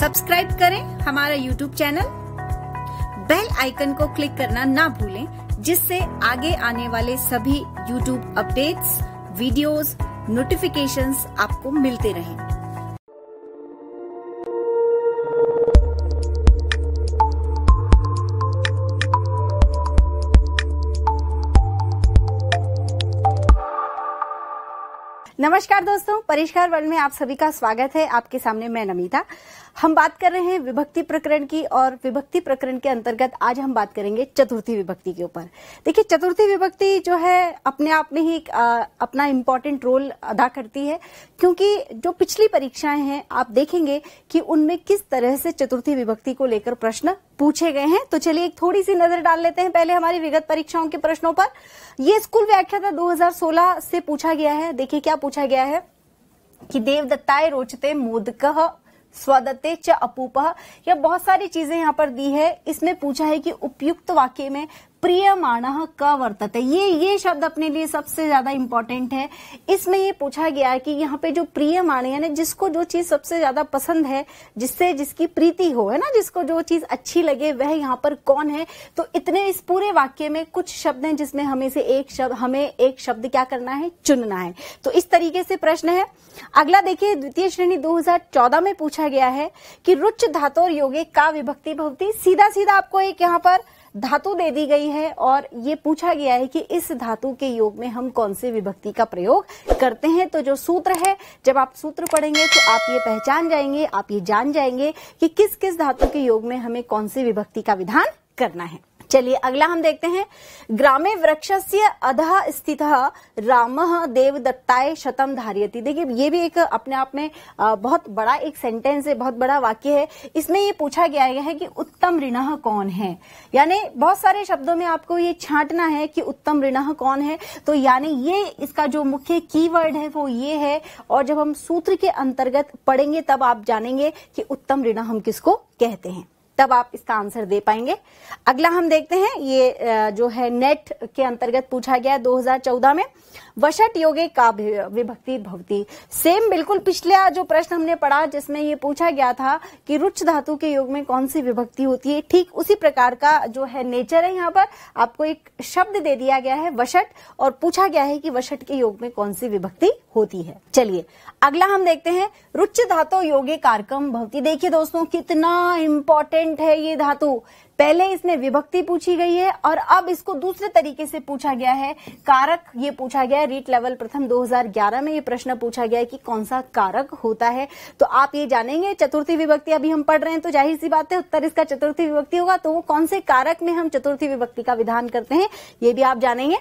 Subscribe करें हमारा YouTube channel bell icon को क्लिक करना ना भूलें जिससे आगे आने वाले सभी यूट्यूब अपडेट्स वीडियोस, नोटिफिकेशंस आपको मिलते रहें। नमस्कार दोस्तों परिष्कार वर्ल्ड में आप सभी का स्वागत है आपके सामने मैं नमिता हम बात कर रहे हैं विभक्ति प्रकरण की और विभक्ति प्रकरण के अंतर्गत आज हम बात करेंगे चतुर्थी विभक्ति के ऊपर देखिए चतुर्थी विभक्ति जो है अपने आप में ही आ, अपना इम्पोर्टेंट रोल अदा करती है क्योंकि जो पिछली परीक्षाएं हैं आप देखेंगे कि उनमें किस तरह से चतुर्थी विभक्ति को लेकर प्रश्न पूछे गए हैं तो चलिए एक थोड़ी सी नजर डाल लेते हैं पहले हमारी विगत परीक्षाओं के प्रश्नों पर यह स्कूल व्याख्या था दो से पूछा गया है देखिए क्या पूछा गया है कि देवदत्ताय रोचते मोदक स्वदत्ते च अपूप या बहुत सारी चीजें यहाँ पर दी है इसमें पूछा है कि उपयुक्त वाक्य में प्रियमाण क वर्तते ये ये शब्द अपने लिए सबसे ज्यादा इंपॉर्टेंट है इसमें ये पूछा गया है कि यहाँ पे जो प्रियमाण यानी जिसको जो चीज सबसे ज्यादा पसंद है जिससे जिसकी प्रीति हो है ना जिसको जो चीज अच्छी लगे वह यहाँ पर कौन है तो इतने इस पूरे वाक्य में कुछ शब्द हैं जिसमें हमें से एक शब्द हमें एक शब्द क्या करना है चुनना है तो इस तरीके से प्रश्न है अगला देखिए द्वितीय श्रेणी 2014 में पूछा गया है कि रुच धातोर योगे का विभक्ति भवती सीधा सीधा आपको एक यहाँ पर धातु दे दी गई है और ये पूछा गया है कि इस धातु के योग में हम कौन से विभक्ति का प्रयोग करते हैं तो जो सूत्र है जब आप सूत्र पढ़ेंगे तो आप ये पहचान जाएंगे आप ये जान जाएंगे कि किस किस धातु के योग में हमें कौन सी विभक्ति का विधान करना है चलिए अगला हम देखते हैं ग्रामे वृक्षस्य अधः स्थित राम देवदत्ताय शतम धारियति देखिए ये भी एक अपने आप में बहुत बड़ा एक सेंटेंस है बहुत बड़ा वाक्य है इसमें ये पूछा गया है कि उत्तम ऋण कौन है यानी बहुत सारे शब्दों में आपको ये छांटना है कि उत्तम ऋण कौन है तो यानी ये इसका जो मुख्य की है वो ये है और जब हम सूत्र के अंतर्गत पढ़ेंगे तब आप जानेंगे कि उत्तम ऋण हम किसको कहते हैं तब आप इसका आंसर दे पाएंगे अगला हम देखते हैं ये जो है नेट के अंतर्गत पूछा गया है 2014 में वशट योगे का विभक्ति भवती सेम बिल्कुल पिछले जो प्रश्न हमने पढ़ा जिसमें ये पूछा गया था कि रुच धातु के योग में कौन सी विभक्ति होती है ठीक उसी प्रकार का जो है नेचर है यहाँ पर आपको एक शब्द दे दिया गया है वशट और पूछा गया है कि वशट के योग में कौन सी विभक्ति होती है चलिए अगला हम देखते हैं रुच धातु योगे कार्यक्रम भवती देखिए दोस्तों कितना इम्पोर्टेंट है ये धातु पहले इसमें विभक्ति पूछी गई है और अब इसको दूसरे तरीके से पूछा गया है कारक ये पूछा गया है रीट लेवल प्रथम 2011 में ये प्रश्न पूछा गया है कि कौन सा कारक होता है तो आप ये जानेंगे चतुर्थी विभक्ति अभी हम पढ़ रहे हैं तो जाहिर सी बात है उत्तर इसका चतुर्थी विभक्ति होगा तो वो कौन से कारक में हम चतुर्थी विभक्ति का विधान करते हैं ये भी आप जानेंगे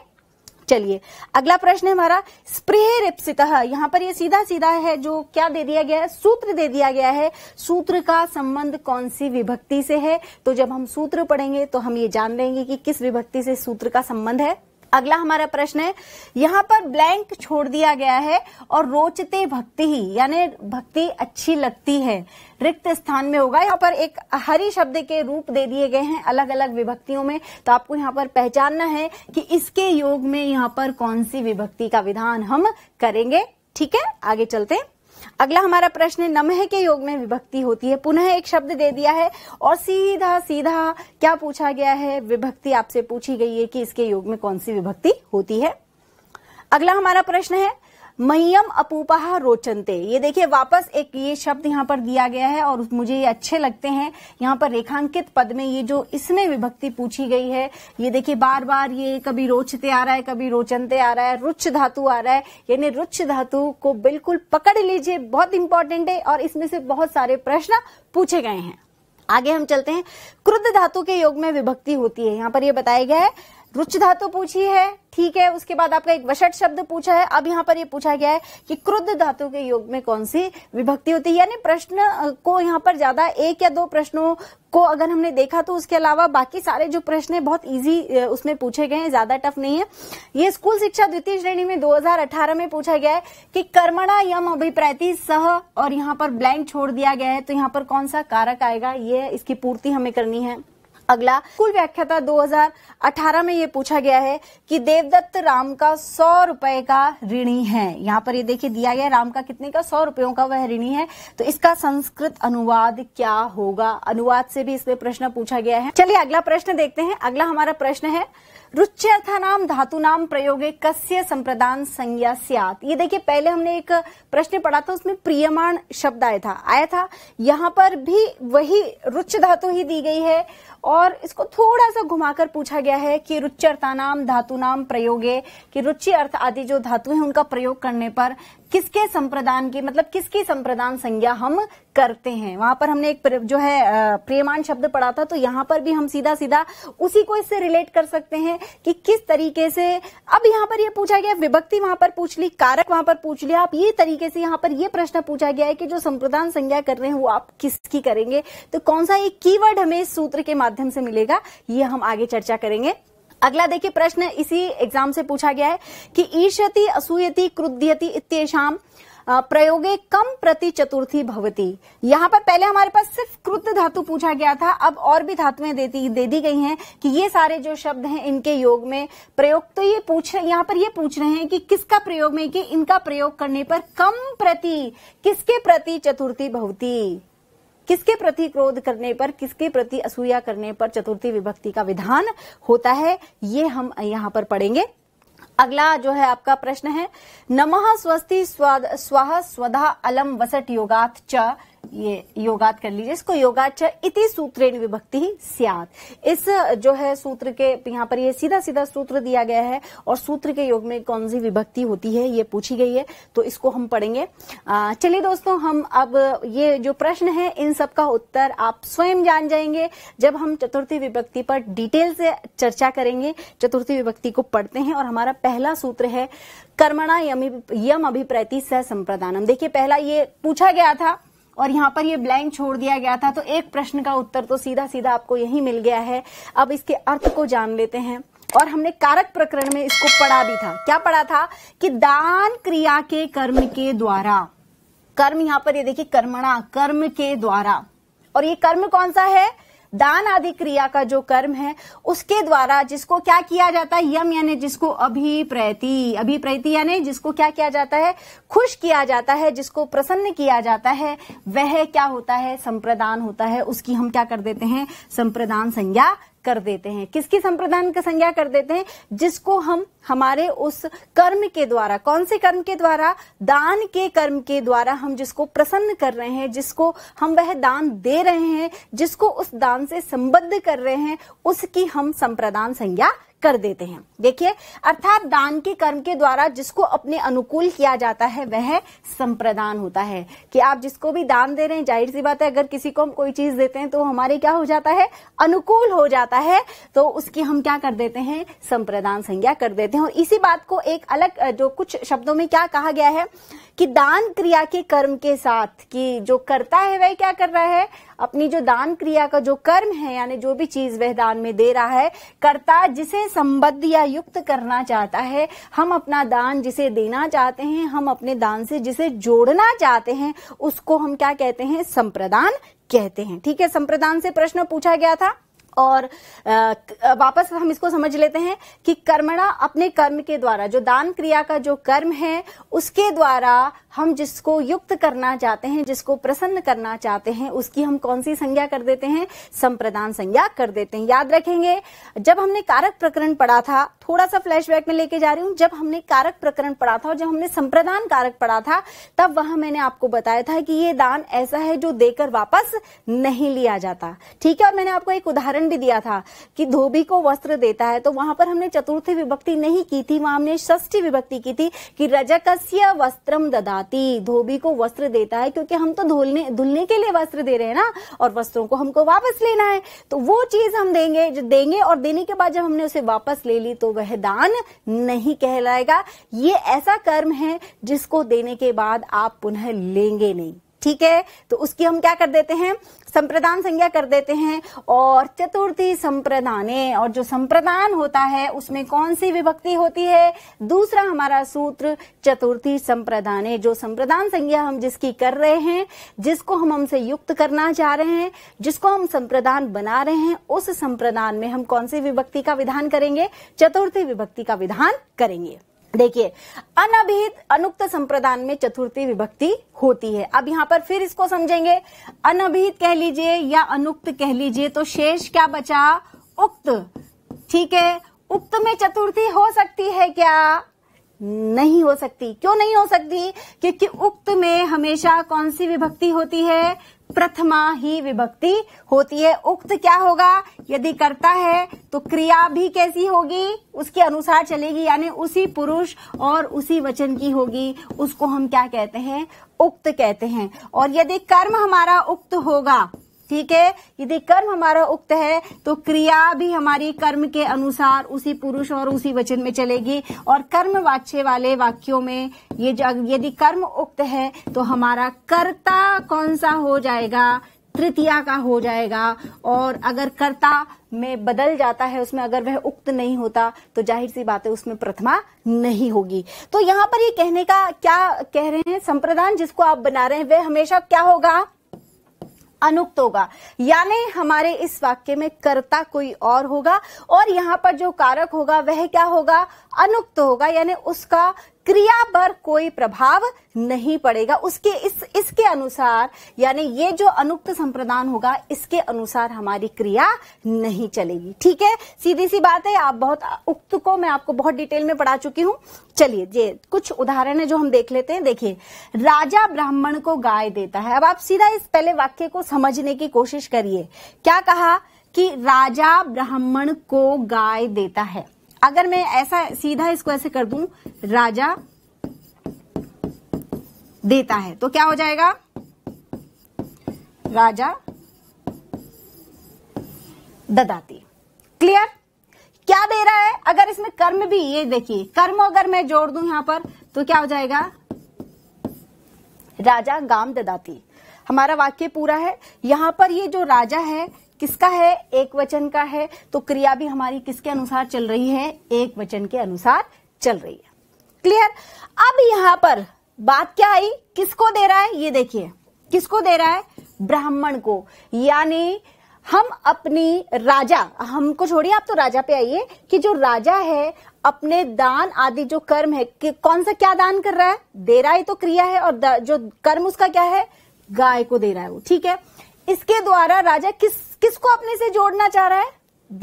चलिए अगला प्रश्न है हमारा स्प्रे रिप्सित यहाँ पर ये सीधा सीधा है जो क्या दे दिया गया है सूत्र दे दिया गया है सूत्र का संबंध कौन सी विभक्ति से है तो जब हम सूत्र पढ़ेंगे तो हम ये जान लेंगे कि किस विभक्ति से सूत्र का संबंध है अगला हमारा प्रश्न है यहाँ पर ब्लैंक छोड़ दिया गया है और रोचते भक्ति ही यानी भक्ति अच्छी लगती है रिक्त स्थान में होगा यहाँ पर एक हरी शब्द के रूप दे दिए गए हैं अलग अलग विभक्तियों में तो आपको यहाँ पर पहचानना है कि इसके योग में यहाँ पर कौन सी विभक्ति का विधान हम करेंगे ठीक है आगे चलते हैं अगला हमारा प्रश्न नमह के योग में विभक्ति होती है पुनः एक शब्द दे दिया है और सीधा सीधा क्या पूछा गया है विभक्ति आपसे पूछी गई है कि इसके योग में कौन सी विभक्ति होती है अगला हमारा प्रश्न है मयम अपूपा रोचनते ये देखिए वापस एक ये शब्द यहाँ पर दिया गया है और मुझे ये अच्छे लगते हैं यहाँ पर रेखांकित पद में ये जो इसमें विभक्ति पूछी गई है ये देखिए बार बार ये कभी रोचते आ रहा है कभी रोचनते आ रहा है रुच धातु आ रहा है यानी रुच धातु को बिल्कुल पकड़ लीजिए बहुत इंपॉर्टेंट है और इसमें से बहुत सारे प्रश्न पूछे गए हैं आगे हम चलते हैं क्रुद्ध धातु के योग में विभक्ति होती है यहाँ पर यह बताया गया है रुच धातु पूछी है ठीक है उसके बाद आपका एक वशट शब्द पूछा है अब यहाँ पर ये पूछा गया है कि क्रुद्ध धातु के योग में कौन सी विभक्ति होती है यानी प्रश्न को यहाँ पर ज्यादा एक या दो प्रश्नों को अगर हमने देखा तो उसके अलावा बाकी सारे जो प्रश्न है बहुत इजी उसमें पूछे गए हैं ज्यादा टफ नहीं है ये स्कूल शिक्षा द्वितीय श्रेणी में 2018 में पूछा गया है कि कर्मणा यम अभिप्रायती सह और यहाँ पर ब्लैंक छोड़ दिया गया है तो यहाँ पर कौन सा कारक आएगा ये इसकी पूर्ति हमें करनी है अगला कुल व्याख्या था 2018 में ये पूछा गया है कि देवदत्त राम का सौ रुपए का ऋणी है यहाँ पर ये देखिए दिया गया राम का कितने का सौ रुपयों का वह ऋणी है तो इसका संस्कृत अनुवाद क्या होगा अनुवाद से भी इसमें प्रश्न पूछा गया है चलिए अगला प्रश्न देखते हैं अगला हमारा प्रश्न है नाम धातु नाम प्रयोगे कस्य संप्रदान संज्ञा सियात ये देखिए पहले हमने एक प्रश्न पढ़ा था उसमें प्रियमाण शब्द आया था आया था यहाँ पर भी वही रुच धातु ही दी गई है और इसको थोड़ा सा घुमाकर पूछा गया है कि रुचि अर्थानाम धातु नाम प्रयोगे कि रुचि अर्थ आदि जो धातु है उनका प्रयोग करने पर किसके संप्रदान की मतलब किसकी संप्रदान संज्ञा हम करते हैं वहां पर हमने एक जो है प्रेमान शब्द पढ़ा था तो यहाँ पर भी हम सीधा सीधा उसी को इससे रिलेट कर सकते हैं कि किस तरीके से अब यहाँ पर यह पूछा गया विभक्ति वहां पर पूछ ली कारक वहां पर पूछ लिया आप ये तरीके से यहाँ पर ये यह प्रश्न पूछा गया है कि जो संप्रदान संज्ञा कर रहे हैं वो आप किसकी करेंगे तो कौन सा एक कीवर्ड हमें इस सूत्र के माध्यम माध्यम से मिलेगा ये हम आगे चर्चा करेंगे अगला देखिए प्रश्न इसी एग्जाम से पूछा गया है कि ईशति असूयति क्रुद्यति इत्येषाम प्रयोगे कम प्रति चतुर्थी भवती यहाँ पर पहले हमारे पास सिर्फ क्रुद्ध धातु पूछा गया था अब और भी धातुएं दे दी दे दी गई हैं कि ये सारे जो शब्द हैं इनके योग में प्रयोग तो ये पूछ रहे यहाँ पर ये पूछ रहे हैं कि किसका प्रयोग में कि इनका प्रयोग करने पर कम प्रति किसके प्रति चतुर्थी भवती किसके प्रति क्रोध करने पर किसके प्रति असूया करने पर चतुर्थी विभक्ति का विधान होता है ये हम यहाँ पर पढ़ेंगे अगला जो है आपका प्रश्न है नमः स्वस्ति स्वाहा स्वधा अलम वसट योगात च ये योगात कर लीजिए इसको योगात इति सूत्रेण विभक्ति सियात इस जो है सूत्र के यहाँ पर ये सीधा सीधा सूत्र दिया गया है और सूत्र के योग में कौन सी विभक्ति होती है ये पूछी गई है तो इसको हम पढ़ेंगे चलिए दोस्तों हम अब ये जो प्रश्न है इन सब का उत्तर आप स्वयं जान जाएंगे जब हम चतुर्थी विभक्ति पर डिटेल से चर्चा करेंगे चतुर्थी विभक्ति को पढ़ते हैं और हमारा पहला सूत्र है कर्मणा यम अभिप्रैति सह संप्रदानम देखिए पहला ये पूछा गया था और यहाँ पर ये ब्लैंक छोड़ दिया गया था तो एक प्रश्न का उत्तर तो सीधा सीधा आपको यही मिल गया है अब इसके अर्थ को जान लेते हैं और हमने कारक प्रकरण में इसको पढ़ा भी था क्या पढ़ा था कि दान क्रिया के कर्म के द्वारा कर्म यहाँ पर ये देखिए कर्मणा कर्म के द्वारा और ये कर्म कौन सा है दान आदि क्रिया का जो कर्म है उसके द्वारा जिसको क्या किया जाता है यम यानी जिसको अभिप्रैति अभिप्रैति यानी जिसको क्या किया जाता है खुश किया जाता है जिसको प्रसन्न किया जाता है वह क्या होता है संप्रदान होता है उसकी हम क्या कर देते हैं संप्रदान संज्ञा कर देते हैं किसकी संप्रदान का संज्ञा कर देते हैं जिसको हम हमारे उस कर्म के द्वारा कौन से कर्म के द्वारा दान के कर्म के द्वारा हम जिसको प्रसन्न कर रहे हैं जिसको हम वह दान दे रहे हैं जिसको उस दान से संबद्ध कर रहे हैं उसकी हम संप्रदान संज्ञा कर देते हैं देखिए अर्थात दान के कर्म के द्वारा जिसको अपने अनुकूल किया जाता है वह संप्रदान होता है कि आप जिसको भी दान दे रहे हैं जाहिर सी बात है अगर किसी को हम कोई चीज देते हैं तो हमारे क्या हो जाता है अनुकूल हो जाता है तो उसकी हम क्या कर देते हैं संप्रदान संज्ञा कर देते हैं और इसी बात को एक अलग जो कुछ शब्दों में क्या कहा गया है कि दान क्रिया के कर्म के साथ कि जो करता है वह क्या कर रहा है अपनी जो दान क्रिया का जो कर्म है यानी जो भी चीज वह दान में दे रहा है करता जिसे संबद्ध या युक्त करना चाहता है हम अपना दान जिसे देना चाहते हैं हम अपने दान से जिसे जोड़ना चाहते हैं उसको हम क्या कहते हैं संप्रदान कहते हैं ठीक है संप्रदान से प्रश्न पूछा गया था और वापस हम इसको समझ लेते हैं कि कर्मणा अपने कर्म के द्वारा जो दान क्रिया का जो कर्म है उसके द्वारा हम जिसको युक्त करना चाहते हैं जिसको प्रसन्न करना चाहते हैं उसकी हम कौन सी संज्ञा कर देते हैं संप्रदान संज्ञा कर देते हैं याद रखेंगे जब हमने कारक प्रकरण पढ़ा था थोड़ा सा फ्लैशबैक में लेके जा रही हूं जब हमने कारक प्रकरण पढ़ा था और जब हमने संप्रदान कारक पढ़ा था तब वहां मैंने आपको बताया था कि ये दान ऐसा है जो देकर वापस नहीं लिया जाता ठीक है और मैंने आपको एक उदाहरण भी दिया था कि धोबी को वस्त्र देता है तो वहां पर हमने चतुर्थी विभक्ति नहीं की थी वहां हमने षष्ठी विभक्ति की थी कि रजकस्य वस्त्रम ददा भांति धोबी को वस्त्र देता है क्योंकि हम तो धोलने धुलने के लिए वस्त्र दे रहे हैं ना और वस्त्रों को हमको वापस लेना है तो वो चीज हम देंगे जो देंगे और देने के बाद जब हमने उसे वापस ले ली तो वह दान नहीं कहलाएगा ये ऐसा कर्म है जिसको देने के बाद आप पुनः लेंगे नहीं ठीक है तो उसकी हम क्या कर देते हैं संप्रदान संज्ञा कर देते हैं और चतुर्थी संप्रदाने और जो संप्रदान होता है उसमें कौन सी विभक्ति होती है दूसरा हमारा सूत्र चतुर्थी संप्रदाने जो संप्रदान संज्ञा हम जिसकी कर रहे हैं जिसको हम हमसे युक्त करना चाह रहे हैं जिसको हम संप्रदान बना रहे हैं उस संप्रदान में हम कौन सी विभक्ति का विधान करेंगे चतुर्थी विभक्ति का विधान करेंगे देखिए अनभिहित अनुक्त संप्रदान में चतुर्थी विभक्ति होती है अब यहां पर फिर इसको समझेंगे अनभिहित कह लीजिए या अनुक्त कह लीजिए तो शेष क्या बचा उक्त ठीक है उक्त में चतुर्थी हो सकती है क्या नहीं हो सकती क्यों नहीं हो सकती क्योंकि उक्त में हमेशा कौन सी विभक्ति होती है प्रथमा ही विभक्ति होती है उक्त क्या होगा यदि करता है तो क्रिया भी कैसी होगी उसके अनुसार चलेगी यानी उसी पुरुष और उसी वचन की होगी उसको हम क्या कहते हैं उक्त कहते हैं और यदि कर्म हमारा उक्त होगा ठीक है यदि कर्म हमारा उक्त है तो क्रिया भी हमारी कर्म के अनुसार उसी पुरुष और उसी वचन में चलेगी और कर्म वाच्य वाले वाक्यों में ये यदि कर्म उक्त है तो हमारा कर्ता कौन सा हो जाएगा तृतीया का हो जाएगा और अगर कर्ता में बदल जाता है उसमें अगर वह उक्त नहीं होता तो जाहिर सी बात है उसमें प्रथमा नहीं होगी तो यहाँ पर ये कहने का क्या कह रहे हैं संप्रदान जिसको आप बना रहे हैं वह हमेशा क्या होगा अनुक्त होगा यानी हमारे इस वाक्य में कर्ता कोई और होगा और यहां पर जो कारक होगा वह क्या होगा अनुक्त होगा यानी उसका क्रिया पर कोई प्रभाव नहीं पड़ेगा उसके इस इसके अनुसार यानी ये जो अनुक्त संप्रदान होगा इसके अनुसार हमारी क्रिया नहीं चलेगी ठीक है सीधी सी बात है आप बहुत उक्त को मैं आपको बहुत डिटेल में पढ़ा चुकी हूं चलिए ये कुछ उदाहरण है जो हम देख लेते हैं देखिए राजा ब्राह्मण को गाय देता है अब आप सीधा इस पहले वाक्य को समझने की कोशिश करिए क्या कहा कि राजा ब्राह्मण को गाय देता है अगर मैं ऐसा सीधा इसको ऐसे कर दूं राजा देता है तो क्या हो जाएगा राजा ददाती क्लियर क्या दे रहा है अगर इसमें कर्म भी ये देखिए कर्म अगर मैं जोड़ दूं यहां पर तो क्या हो जाएगा राजा गाम ददाती हमारा वाक्य पूरा है यहां पर ये जो राजा है किसका है एक वचन का है तो क्रिया भी हमारी किसके अनुसार चल रही है एक वचन के अनुसार चल रही है क्लियर अब यहां पर बात क्या आई किसको दे रहा है ये देखिए किसको दे रहा है ब्राह्मण को यानी हम अपनी राजा हमको छोड़िए आप तो राजा पे आइए कि जो राजा है अपने दान आदि जो कर्म है कि कौन सा क्या दान कर रहा है दे रहा है तो क्रिया है और जो कर्म उसका क्या है गाय को दे रहा है वो ठीक है इसके द्वारा राजा किस किसको अपने से जोड़ना चाह रहा है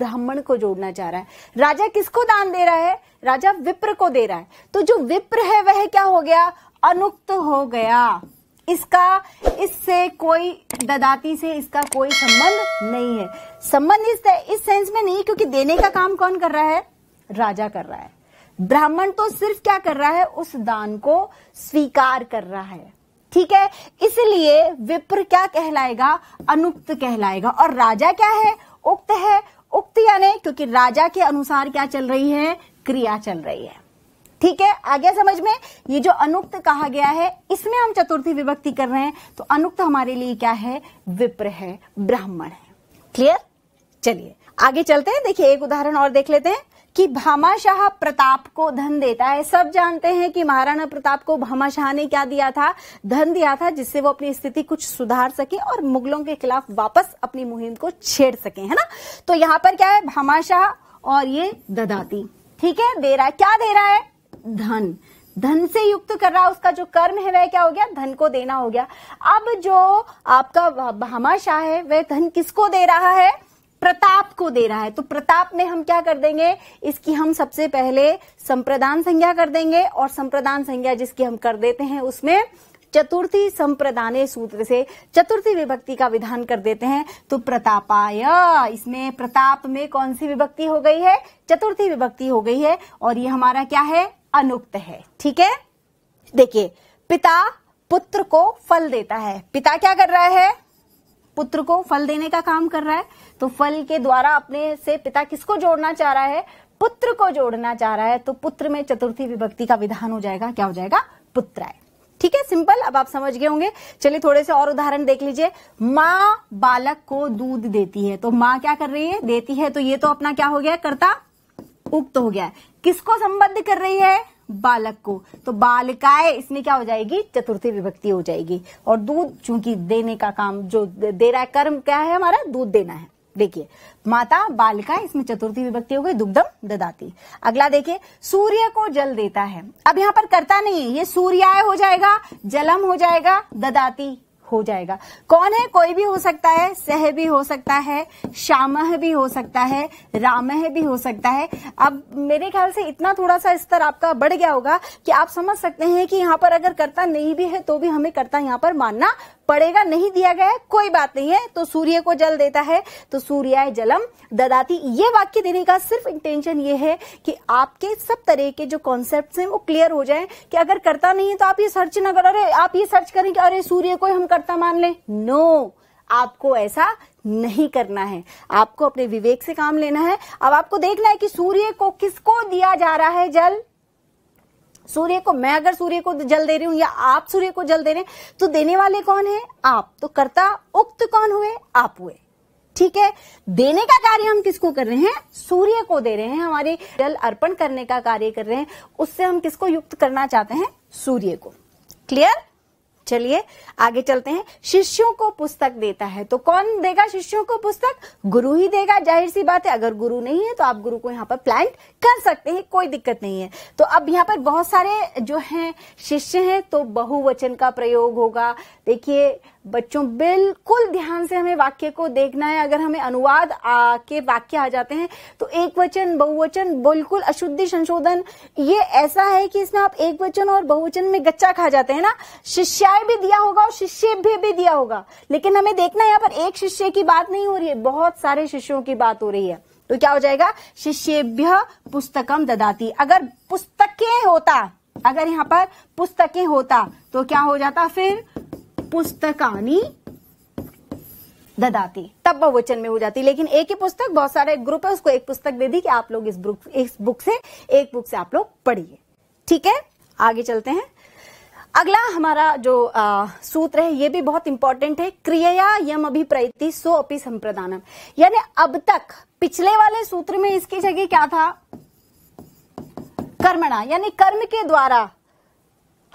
ब्राह्मण को जोड़ना चाह रहा है राजा किसको दान दे रहा है राजा विप्र को दे रहा है तो जो विप्र है वह क्या हो गया अनुक्त हो गया इसका इससे कोई ददाती से इसका कोई संबंध नहीं है संबंध इस, इस सेंस में नहीं क्योंकि देने का काम कौन कर रहा है राजा कर रहा है ब्राह्मण तो सिर्फ क्या कर रहा है उस दान को स्वीकार कर रहा है ठीक है इसलिए विप्र क्या कहलाएगा अनुक्त कहलाएगा और राजा क्या है उक्त है उक्त यानी क्योंकि राजा के अनुसार क्या चल रही है क्रिया चल रही है ठीक है आगे समझ में ये जो अनुक्त कहा गया है इसमें हम चतुर्थी विभक्ति कर रहे हैं तो अनुक्त हमारे लिए क्या है विप्र है ब्राह्मण है क्लियर चलिए आगे चलते हैं देखिए एक उदाहरण और देख लेते हैं कि भामाशाह प्रताप को धन देता है सब जानते हैं कि महाराणा प्रताप को भामाशाह ने क्या दिया था धन दिया था जिससे वो अपनी स्थिति कुछ सुधार सके और मुगलों के खिलाफ वापस अपनी मुहिम को छेड़ सके है ना तो यहां पर क्या है भामाशाह और ये ददाती ठीक है दे रहा है क्या दे रहा है धन धन से युक्त कर रहा है उसका जो कर्म है वह क्या हो गया धन को देना हो गया अब जो आपका भामाशाह है वह धन किसको दे रहा है प्रताप को दे रहा है तो प्रताप में हम क्या कर देंगे इसकी हम सबसे पहले संप्रदान संज्ञा कर देंगे और संप्रदान संज्ञा जिसकी हम कर देते हैं उसमें चतुर्थी संप्रदान सूत्र से चतुर्थी विभक्ति का विधान कर देते हैं तो प्रतापाय इसमें प्रताप में कौन सी विभक्ति हो गई है चतुर्थी विभक्ति हो गई है और ये हमारा क्या है अनुक्त है ठीक है देखिए पिता पुत्र को फल देता है पिता क्या कर रहा है पुत्र को फल देने का काम कर रहा है तो फल के द्वारा अपने से पिता किसको जोड़ना चाह रहा है पुत्र को जोड़ना चाह रहा है तो पुत्र में चतुर्थी विभक्ति का विधान हो जाएगा क्या हो जाएगा आय ठीक है सिंपल अब आप समझ गए होंगे चलिए थोड़े से और उदाहरण देख लीजिए माँ बालक को दूध देती है तो माँ क्या कर रही है देती है तो ये तो अपना क्या हो गया करता उक्त हो गया किसको संबद्ध कर रही है बालक को तो बालिकाएं इसमें क्या हो जाएगी चतुर्थी विभक्ति हो जाएगी और दूध चूंकि देने का काम जो दे रहा है कर्म क्या है हमारा दूध देना है देखिए माता बालिका इसमें चतुर्थी विभक्ति हो गई दुग्धम ददाती अगला देखिए सूर्य को जल देता है अब यहां पर करता नहीं है ये सूर्याय हो जाएगा जलम हो जाएगा ददाती हो जाएगा कौन है कोई भी हो सकता है सह भी हो सकता है श्यामह भी हो सकता है रामह भी हो सकता है अब मेरे ख्याल से इतना थोड़ा सा स्तर आपका बढ़ गया होगा कि आप समझ सकते हैं कि यहाँ पर अगर करता नहीं भी है तो भी हमें करता यहाँ पर मानना पड़ेगा नहीं दिया गया है कोई बात नहीं है तो सूर्य को जल देता है तो सूर्याय जलम ददाती ये वाक्य देने का सिर्फ इंटेंशन ये है कि आपके सब तरह के जो कॉन्सेप्ट हैं वो क्लियर हो जाए कि अगर करता नहीं है तो आप ये सर्च ना करो अरे आप ये सर्च करें कि अरे सूर्य को हम करता मान लें नो आपको ऐसा नहीं करना है आपको अपने विवेक से काम लेना है अब आपको देखना है कि सूर्य को किसको दिया जा रहा है जल सूर्य को मैं अगर सूर्य को जल दे रही हूं या आप सूर्य को जल दे रहे हैं तो देने वाले कौन है आप तो कर्ता उक्त कौन हुए आप हुए ठीक है देने का कार्य हम किसको कर रहे हैं सूर्य को दे रहे हैं हमारे जल अर्पण करने का कार्य कर रहे हैं उससे हम किसको युक्त करना चाहते हैं सूर्य को क्लियर चलिए आगे चलते हैं शिष्यों को पुस्तक देता है तो कौन देगा शिष्यों को पुस्तक गुरु ही देगा जाहिर सी बात है अगर गुरु नहीं है तो आप गुरु को यहाँ पर प्लांट कर सकते हैं कोई दिक्कत नहीं है तो अब यहाँ पर बहुत सारे जो हैं शिष्य हैं तो बहुवचन का प्रयोग होगा देखिए बच्चों बिल्कुल ध्यान से हमें वाक्य को देखना है अगर हमें अनुवाद आ, के वाक्य आ जाते हैं तो एक वचन बहुवचन बिल्कुल अशुद्धि संशोधन ये ऐसा है कि इसमें आप एक वचन और बहुवचन में गच्चा खा जाते हैं ना शिष्याय भी दिया होगा और शिष्य भी, भी दिया होगा लेकिन हमें देखना है यहाँ पर एक शिष्य की बात नहीं हो रही है बहुत सारे शिष्यों की बात हो रही है तो क्या हो जाएगा शिष्यभ्य पुस्तकम ददाती अगर पुस्तकें होता अगर यहाँ पर पुस्तकें होता तो क्या हो जाता फिर पुस्तकानी ददाती तब बहुवचन में हो जाती लेकिन एक ही पुस्तक बहुत सारा एक ग्रुप है उसको एक पुस्तक दे दी कि आप लोग इस बुक इस बुक से एक बुक से आप लोग पढ़िए ठीक है आगे चलते हैं अगला हमारा जो आ, सूत्र है ये भी बहुत इंपॉर्टेंट है क्रियया यम अभिप्रति सो अपि संप्रदानम यानी अब तक पिछले वाले सूत्र में इसकी जगह क्या था कर्मणा यानी कर्म के द्वारा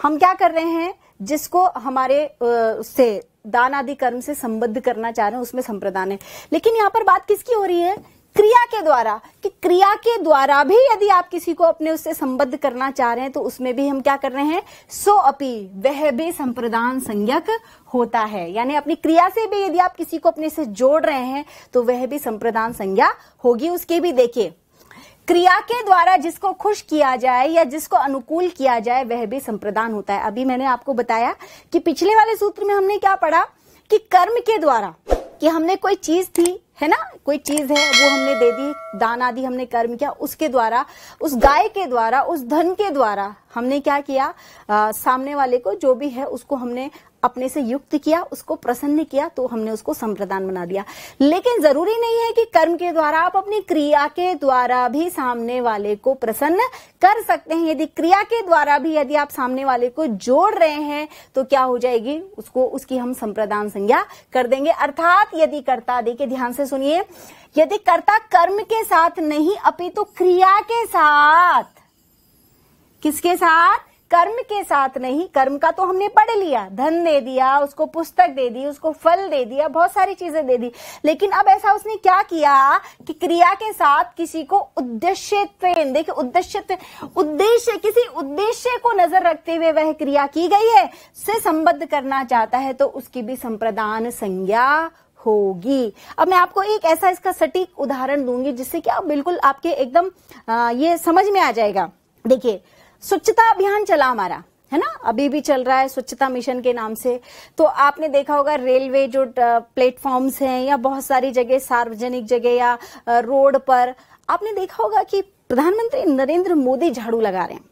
हम क्या कर रहे हैं जिसको हमारे से दान आदि कर्म से संबद्ध करना चाह रहे हैं उसमें संप्रदान है लेकिन यहाँ पर बात किसकी हो रही है क्रिया के द्वारा कि क्रिया के द्वारा भी यदि आप किसी को अपने उससे संबद्ध करना चाह रहे हैं तो उसमें भी हम क्या कर रहे हैं सो अपी वह भी संप्रदान संज्ञक होता है यानी अपनी क्रिया से भी यदि आप किसी को अपने से जोड़ रहे हैं तो वह भी संप्रदान संज्ञा होगी उसके भी देखिए क्रिया के द्वारा जिसको खुश किया जाए या जिसको अनुकूल किया जाए वह भी संप्रदान होता है अभी मैंने आपको बताया कि पिछले वाले सूत्र में हमने क्या पढ़ा कि कर्म के द्वारा कि हमने कोई चीज थी है ना कोई चीज है वो हमने दे दी दान आदि हमने कर्म किया उसके द्वारा उस गाय के द्वारा उस धन के द्वारा हमने क्या किया आ, सामने वाले को जो भी है उसको हमने अपने से युक्त किया उसको प्रसन्न किया तो हमने उसको संप्रदान बना दिया लेकिन जरूरी नहीं है कि कर्म के द्वारा आप अपनी क्रिया के द्वारा भी सामने वाले को प्रसन्न कर सकते हैं यदि क्रिया के द्वारा भी यदि आप सामने वाले को जोड़ रहे हैं तो क्या हो जाएगी उसको उसकी हम संप्रदान संज्ञा कर देंगे अर्थात यदि कर्ता देखिए ध्यान से सुनिए यदि कर्ता कर्म के साथ नहीं अपितु तो क्रिया के साथ किसके साथ कर्म के साथ नहीं कर्म का तो हमने पढ़ लिया धन दे दिया उसको पुस्तक दे दी उसको फल दे दिया बहुत सारी चीजें दे दी लेकिन अब ऐसा उसने क्या किया कि क्रिया के साथ किसी को उद्देश्य देखिए उद्देश्य उद्देश्य किसी उद्देश्य को नजर रखते हुए वह क्रिया की गई है से संबद्ध करना चाहता है तो उसकी भी संप्रदान संज्ञा होगी अब मैं आपको एक ऐसा इसका सटीक उदाहरण दूंगी जिससे कि आप बिल्कुल आपके एकदम आ, ये समझ में आ जाएगा देखिए स्वच्छता अभियान चला हमारा है ना अभी भी चल रहा है स्वच्छता मिशन के नाम से तो आपने देखा होगा रेलवे जो प्लेटफॉर्म्स हैं या बहुत सारी जगह सार्वजनिक जगह या रोड पर आपने देखा होगा कि प्रधानमंत्री नरेंद्र मोदी झाड़ू लगा रहे हैं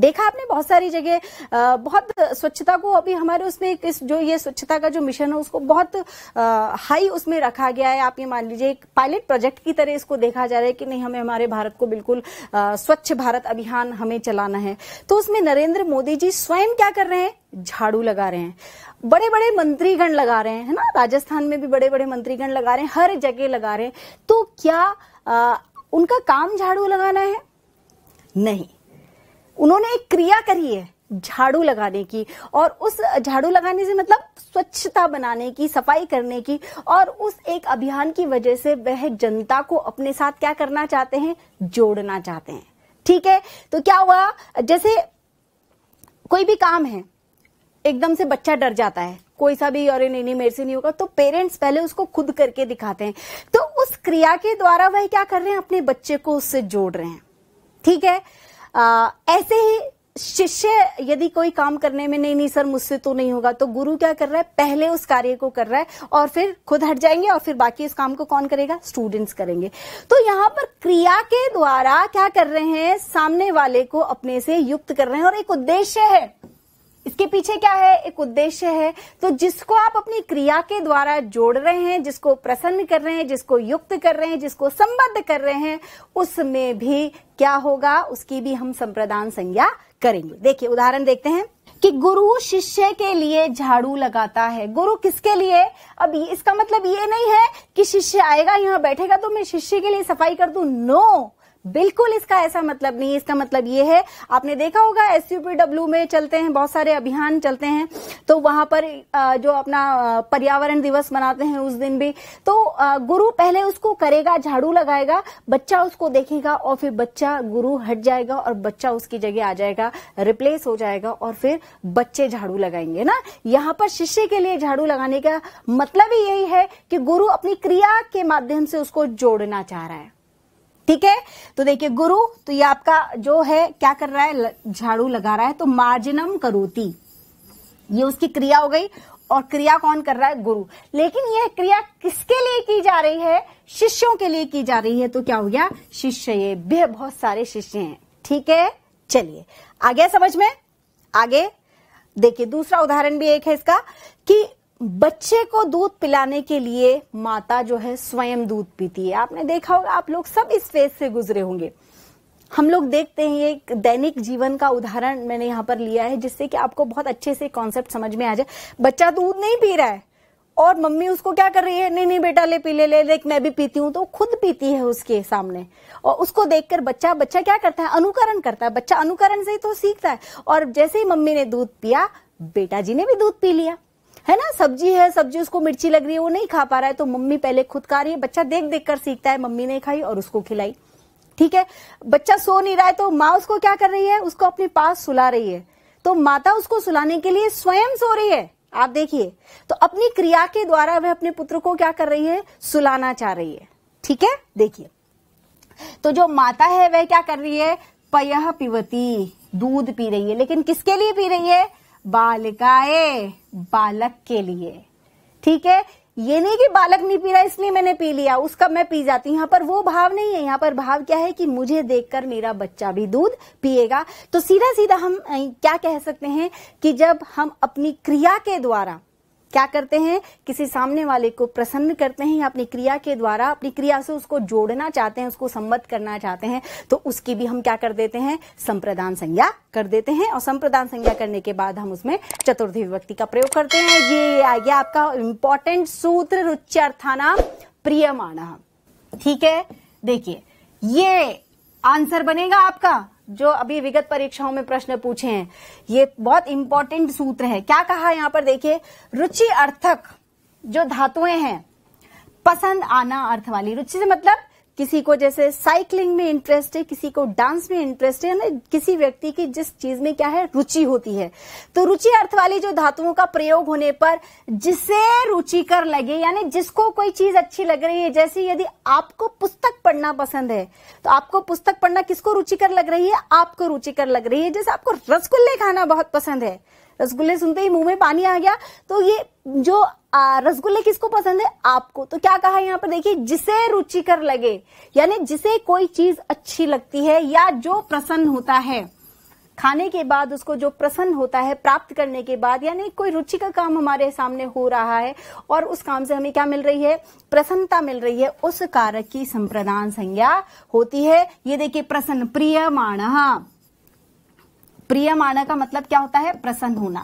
देखा आपने बहुत सारी जगह बहुत स्वच्छता को अभी हमारे उसमें किस जो ये स्वच्छता का जो मिशन है उसको बहुत आ, हाई उसमें रखा गया है आप ये मान लीजिए एक पायलट प्रोजेक्ट की तरह इसको देखा जा रहा है कि नहीं हमें हमारे भारत को बिल्कुल स्वच्छ भारत अभियान हमें चलाना है तो उसमें नरेंद्र मोदी जी स्वयं क्या कर रहे हैं झाड़ू लगा रहे हैं बड़े बड़े मंत्रीगण लगा रहे हैं है ना राजस्थान में भी बड़े बड़े मंत्रीगण लगा रहे हैं हर जगह लगा रहे हैं तो क्या उनका काम झाड़ू लगाना है नहीं उन्होंने एक क्रिया करी है झाड़ू लगाने की और उस झाड़ू लगाने से मतलब स्वच्छता बनाने की सफाई करने की और उस एक अभियान की वजह से वह जनता को अपने साथ क्या करना चाहते हैं जोड़ना चाहते हैं ठीक है तो क्या हुआ जैसे कोई भी काम है एकदम से बच्चा डर जाता है कोई सा भी और नहीं मेरे से नहीं होगा तो पेरेंट्स पहले उसको खुद करके दिखाते हैं तो उस क्रिया के द्वारा वह क्या कर रहे हैं अपने बच्चे को उससे जोड़ रहे हैं ठीक है ऐसे ही शिष्य यदि कोई काम करने में नहीं नहीं सर मुझसे तो नहीं होगा तो गुरु क्या कर रहा है पहले उस कार्य को कर रहा है और फिर खुद हट जाएंगे और फिर बाकी इस काम को कौन करेगा स्टूडेंट्स करेंगे तो यहां पर क्रिया के द्वारा क्या कर रहे हैं सामने वाले को अपने से युक्त कर रहे हैं और एक उद्देश्य है इसके पीछे क्या है एक उद्देश्य है तो जिसको आप अपनी क्रिया के द्वारा जोड़ रहे हैं जिसको प्रसन्न कर रहे हैं जिसको युक्त कर रहे हैं जिसको संबद्ध कर रहे हैं उसमें भी क्या होगा उसकी भी हम संप्रदान संज्ञा करेंगे देखिए उदाहरण देखते हैं कि गुरु शिष्य के लिए झाड़ू लगाता है गुरु किसके लिए अब इसका मतलब ये नहीं है कि शिष्य आएगा यहाँ बैठेगा तो मैं शिष्य के लिए सफाई कर दू नो बिल्कुल इसका ऐसा मतलब नहीं इसका मतलब ये है आपने देखा होगा एस में चलते हैं बहुत सारे अभियान चलते हैं तो वहां पर जो अपना पर्यावरण दिवस मनाते हैं उस दिन भी तो गुरु पहले उसको करेगा झाड़ू लगाएगा बच्चा उसको देखेगा और फिर बच्चा गुरु हट जाएगा और बच्चा उसकी जगह आ जाएगा रिप्लेस हो जाएगा और फिर बच्चे झाड़ू लगाएंगे ना यहाँ पर शिष्य के लिए झाड़ू लगाने का मतलब ही यही है कि गुरु अपनी क्रिया के माध्यम से उसको जोड़ना चाह रहा है ठीक है तो देखिए गुरु तो ये आपका जो है क्या कर रहा है झाड़ू लगा रहा है तो मार्जिनम करोती ये उसकी क्रिया हो गई और क्रिया कौन कर रहा है गुरु लेकिन यह क्रिया किसके लिए की जा रही है शिष्यों के लिए की जा रही है तो क्या हो गया शिष्य ये भी बहुत सारे शिष्य हैं ठीक है चलिए आगे समझ में आगे देखिए दूसरा उदाहरण भी एक है इसका कि बच्चे को दूध पिलाने के लिए माता जो है स्वयं दूध पीती है आपने देखा होगा आप लोग सब इस फेज से गुजरे होंगे हम लोग देखते हैं ये दैनिक जीवन का उदाहरण मैंने यहां पर लिया है जिससे कि आपको बहुत अच्छे से कॉन्सेप्ट समझ में आ जाए बच्चा दूध नहीं पी रहा है और मम्मी उसको क्या कर रही है नहीं नहीं बेटा ले पी ले ले देख मैं भी पीती हूं तो खुद पीती है उसके सामने और उसको देखकर बच्चा बच्चा क्या करता है अनुकरण करता है बच्चा अनुकरण से ही तो सीखता है और जैसे ही मम्मी ने दूध पिया बेटा जी ने भी दूध पी लिया है ना सब्जी है सब्जी उसको मिर्ची लग रही है वो नहीं खा पा रहा है तो मम्मी पहले खुद खा रही है बच्चा देख देख कर सीखता है मम्मी ने खाई और उसको खिलाई ठीक है बच्चा सो नहीं रहा है तो माँ उसको क्या कर रही है उसको अपने पास सुला रही है तो माता उसको सुलाने के लिए स्वयं सो रही है आप देखिए तो अपनी क्रिया के द्वारा वह अपने पुत्र को क्या कर रही है सुलाना चाह रही है ठीक है देखिए तो जो माता है वह क्या कर रही है पयह पिवती दूध पी रही है लेकिन किसके लिए पी रही है बालिकाए बालक के लिए ठीक है ये नहीं कि बालक नहीं पी रहा इसलिए मैंने पी लिया उसका मैं पी जाती हूँ यहाँ पर वो भाव नहीं है यहाँ पर भाव क्या है कि मुझे देखकर मेरा बच्चा भी दूध पिएगा तो सीधा सीधा हम क्या कह सकते हैं कि जब हम अपनी क्रिया के द्वारा क्या करते हैं किसी सामने वाले को प्रसन्न करते हैं या अपनी क्रिया के द्वारा अपनी क्रिया से उसको जोड़ना चाहते हैं उसको सम्मत करना चाहते हैं तो उसकी भी हम क्या कर देते हैं संप्रदान संज्ञा कर देते हैं और संप्रदान संज्ञा करने के बाद हम उसमें चतुर्थी विभक्ति का प्रयोग करते हैं ये आ गया आपका इंपॉर्टेंट सूत्र रुच्यर्थाना प्रियमाण ठीक है देखिए ये आंसर बनेगा आपका जो अभी विगत परीक्षाओं में प्रश्न पूछे हैं ये बहुत इंपॉर्टेंट सूत्र है क्या कहा यहां पर देखिए रुचि अर्थक जो धातुएं हैं पसंद आना अर्थ वाली रुचि से मतलब किसी को जैसे साइकिलिंग में इंटरेस्ट है किसी को डांस में इंटरेस्ट है यानी किसी व्यक्ति की जिस चीज में क्या है रुचि होती है तो रुचि अर्थ वाली जो धातुओं का प्रयोग होने पर जिसे रुचिकर लगे यानी जिसको कोई चीज अच्छी लग रही है जैसे यदि आपको पुस्तक पढ़ना पसंद है तो आपको पुस्तक पढ़ना किसको रुचिकर लग रही है आपको रुचिकर लग रही है जैसे आपको रसगुल्ले खाना बहुत पसंद है रसगुल्ले सुनते ही मुंह में पानी आ गया तो ये जो रसगुल्ले किसको पसंद है आपको तो क्या कहा यहाँ पर देखिए जिसे रुचिकर लगे यानी जिसे कोई चीज अच्छी लगती है या जो प्रसन्न होता है खाने के बाद उसको जो प्रसन्न होता है प्राप्त करने के बाद यानी कोई रुचि का काम हमारे सामने हो रहा है और उस काम से हमें क्या मिल रही है प्रसन्नता मिल रही है उस कारक की संप्रदान संज्ञा होती है ये देखिए प्रसन्न प्रिय माण प्रिय माना का मतलब क्या होता है प्रसन्न होना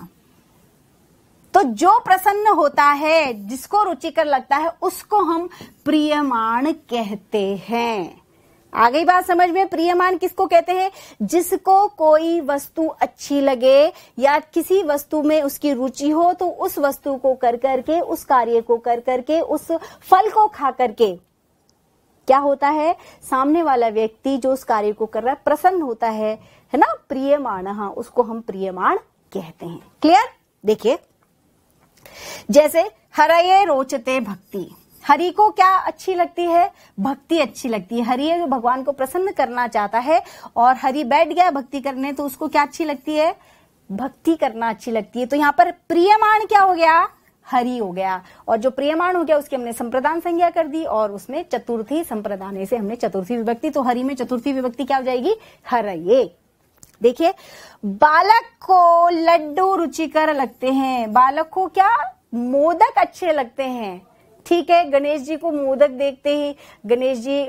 तो जो प्रसन्न होता है जिसको रुचिकर लगता है उसको हम प्रियमाण कहते हैं आ गई बात समझ में प्रियमान किसको कहते हैं जिसको कोई वस्तु अच्छी लगे या किसी वस्तु में उसकी रुचि हो तो उस वस्तु को कर करके उस कार्य को कर करके उस फल को खा करके क्या होता है सामने वाला व्यक्ति जो उस कार्य को कर रहा है प्रसन्न होता है है ना प्रियमाण उसको हम प्रियमाण कहते हैं क्लियर देखिए जैसे हरये रोचते भक्ति हरि को क्या अच्छी लगती है भक्ति अच्छी लगती है हरि जो भगवान को प्रसन्न करना चाहता है और हरि बैठ गया भक्ति करने तो उसको क्या अच्छी लगती है भक्ति करना अच्छी लगती है तो यहाँ पर प्रियमाण क्या हो गया हरि हो गया और जो प्रियमाण हो गया उसकी हमने संप्रदान संज्ञा कर दी और उसमें चतुर्थी संप्रदान से हमने चतुर्थी विभक्ति तो हरि में चतुर्थी विभक्ति क्या हो जाएगी हर ये देखिए बालक को लड्डू रुचिकर लगते हैं बालक को क्या मोदक अच्छे लगते हैं ठीक है गणेश जी को मोदक देखते ही Ganesh ji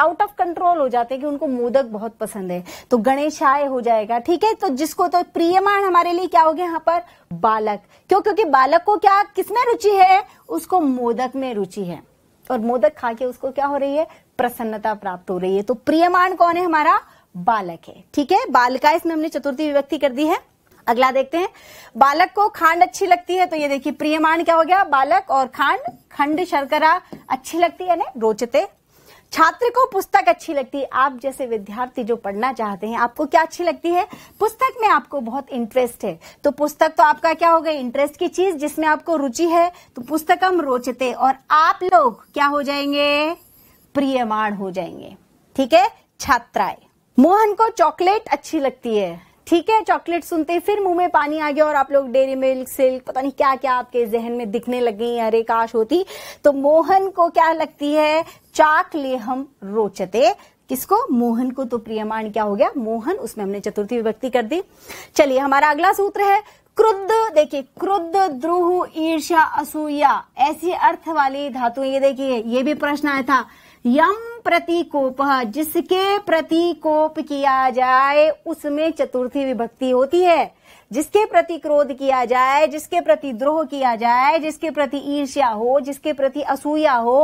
out of control हो जाते हैं कि उनको मोदक बहुत पसंद है तो गणेश आय हो जाएगा ठीक है तो जिसको तो प्रियमान हमारे लिए क्या हो गया यहाँ पर बालक क्यों क्योंकि बालक को क्या किसमें रुचि है उसको मोदक में रुचि है और मोदक खा के उसको क्या हो रही है प्रसन्नता प्राप्त हो रही है तो प्रियमान कौन है हमारा बालक है ठीक है बालिका इसमें हमने चतुर्थी विभक्ति कर दी है अगला देखते हैं बालक को खांड अच्छी लगती है तो ये देखिए प्रियमान क्या हो गया बालक और खांड खंड शर्करा अच्छी लगती है यानी रोचते छात्र को पुस्तक अच्छी लगती है आप जैसे विद्यार्थी जो पढ़ना चाहते हैं आपको क्या अच्छी लगती है पुस्तक में आपको बहुत इंटरेस्ट है तो पुस्तक तो आपका क्या हो गया इंटरेस्ट की चीज जिसमें आपको रुचि है तो पुस्तक हम रोचते और आप लोग क्या हो जाएंगे प्रियमाण हो जाएंगे ठीक है छात्राएं मोहन को चॉकलेट अच्छी लगती है ठीक है चॉकलेट सुनते फिर मुंह में पानी आ गया और आप लोग डेरी मिल्क सिल्क पता नहीं क्या क्या आपके जहन में दिखने लग गई अरे काश होती तो मोहन को क्या लगती है चाक ले हम रोचते किसको मोहन को तो प्रियमान क्या हो गया मोहन उसमें हमने चतुर्थी विभक्ति कर दी चलिए हमारा अगला सूत्र है क्रुद्ध देखिए क्रुद्ध द्रोह ईर्ष्या असूया ऐसी अर्थ वाली धातु ये देखिए ये भी प्रश्न आया था यम प्रति कोप हाँ, जिसके प्रति कोप किया जाए उसमें चतुर्थी विभक्ति होती है जिसके प्रति क्रोध किया जाए जिसके प्रति द्रोह किया जाए जिसके प्रति ईर्ष्या हो जिसके प्रति असूया हो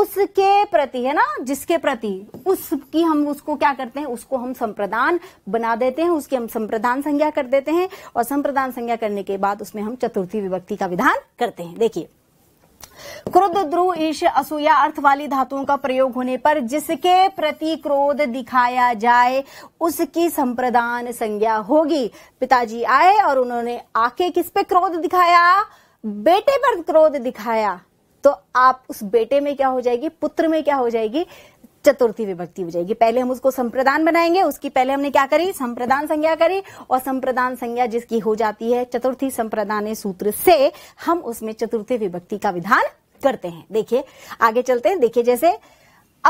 उसके प्रति है ना जिसके प्रति उसकी हम उसको क्या करते हैं उसको हम संप्रदान बना देते हैं उसकी हम संप्रदान संज्ञा कर देते हैं और संप्रदान संज्ञा करने के बाद उसमें हम चतुर्थी विभक्ति का विधान करते हैं देखिए क्रोध ध्रुव ईश असूया अर्थ वाली धातुओं का प्रयोग होने पर जिसके प्रति क्रोध दिखाया जाए उसकी संप्रदान संज्ञा होगी पिताजी आए और उन्होंने आके किस पे क्रोध दिखाया बेटे पर क्रोध दिखाया तो आप उस बेटे में क्या हो जाएगी पुत्र में क्या हो जाएगी चतुर्थी विभक्ति हो जाएगी पहले हम उसको संप्रदान बनाएंगे उसकी पहले हमने क्या करी संप्रदान संज्ञा करी और संप्रदान संज्ञा जिसकी हो जाती है चतुर्थी संप्रदान सूत्र से हम उसमें चतुर्थी विभक्ति का विधान करते हैं देखिए आगे चलते हैं देखिए जैसे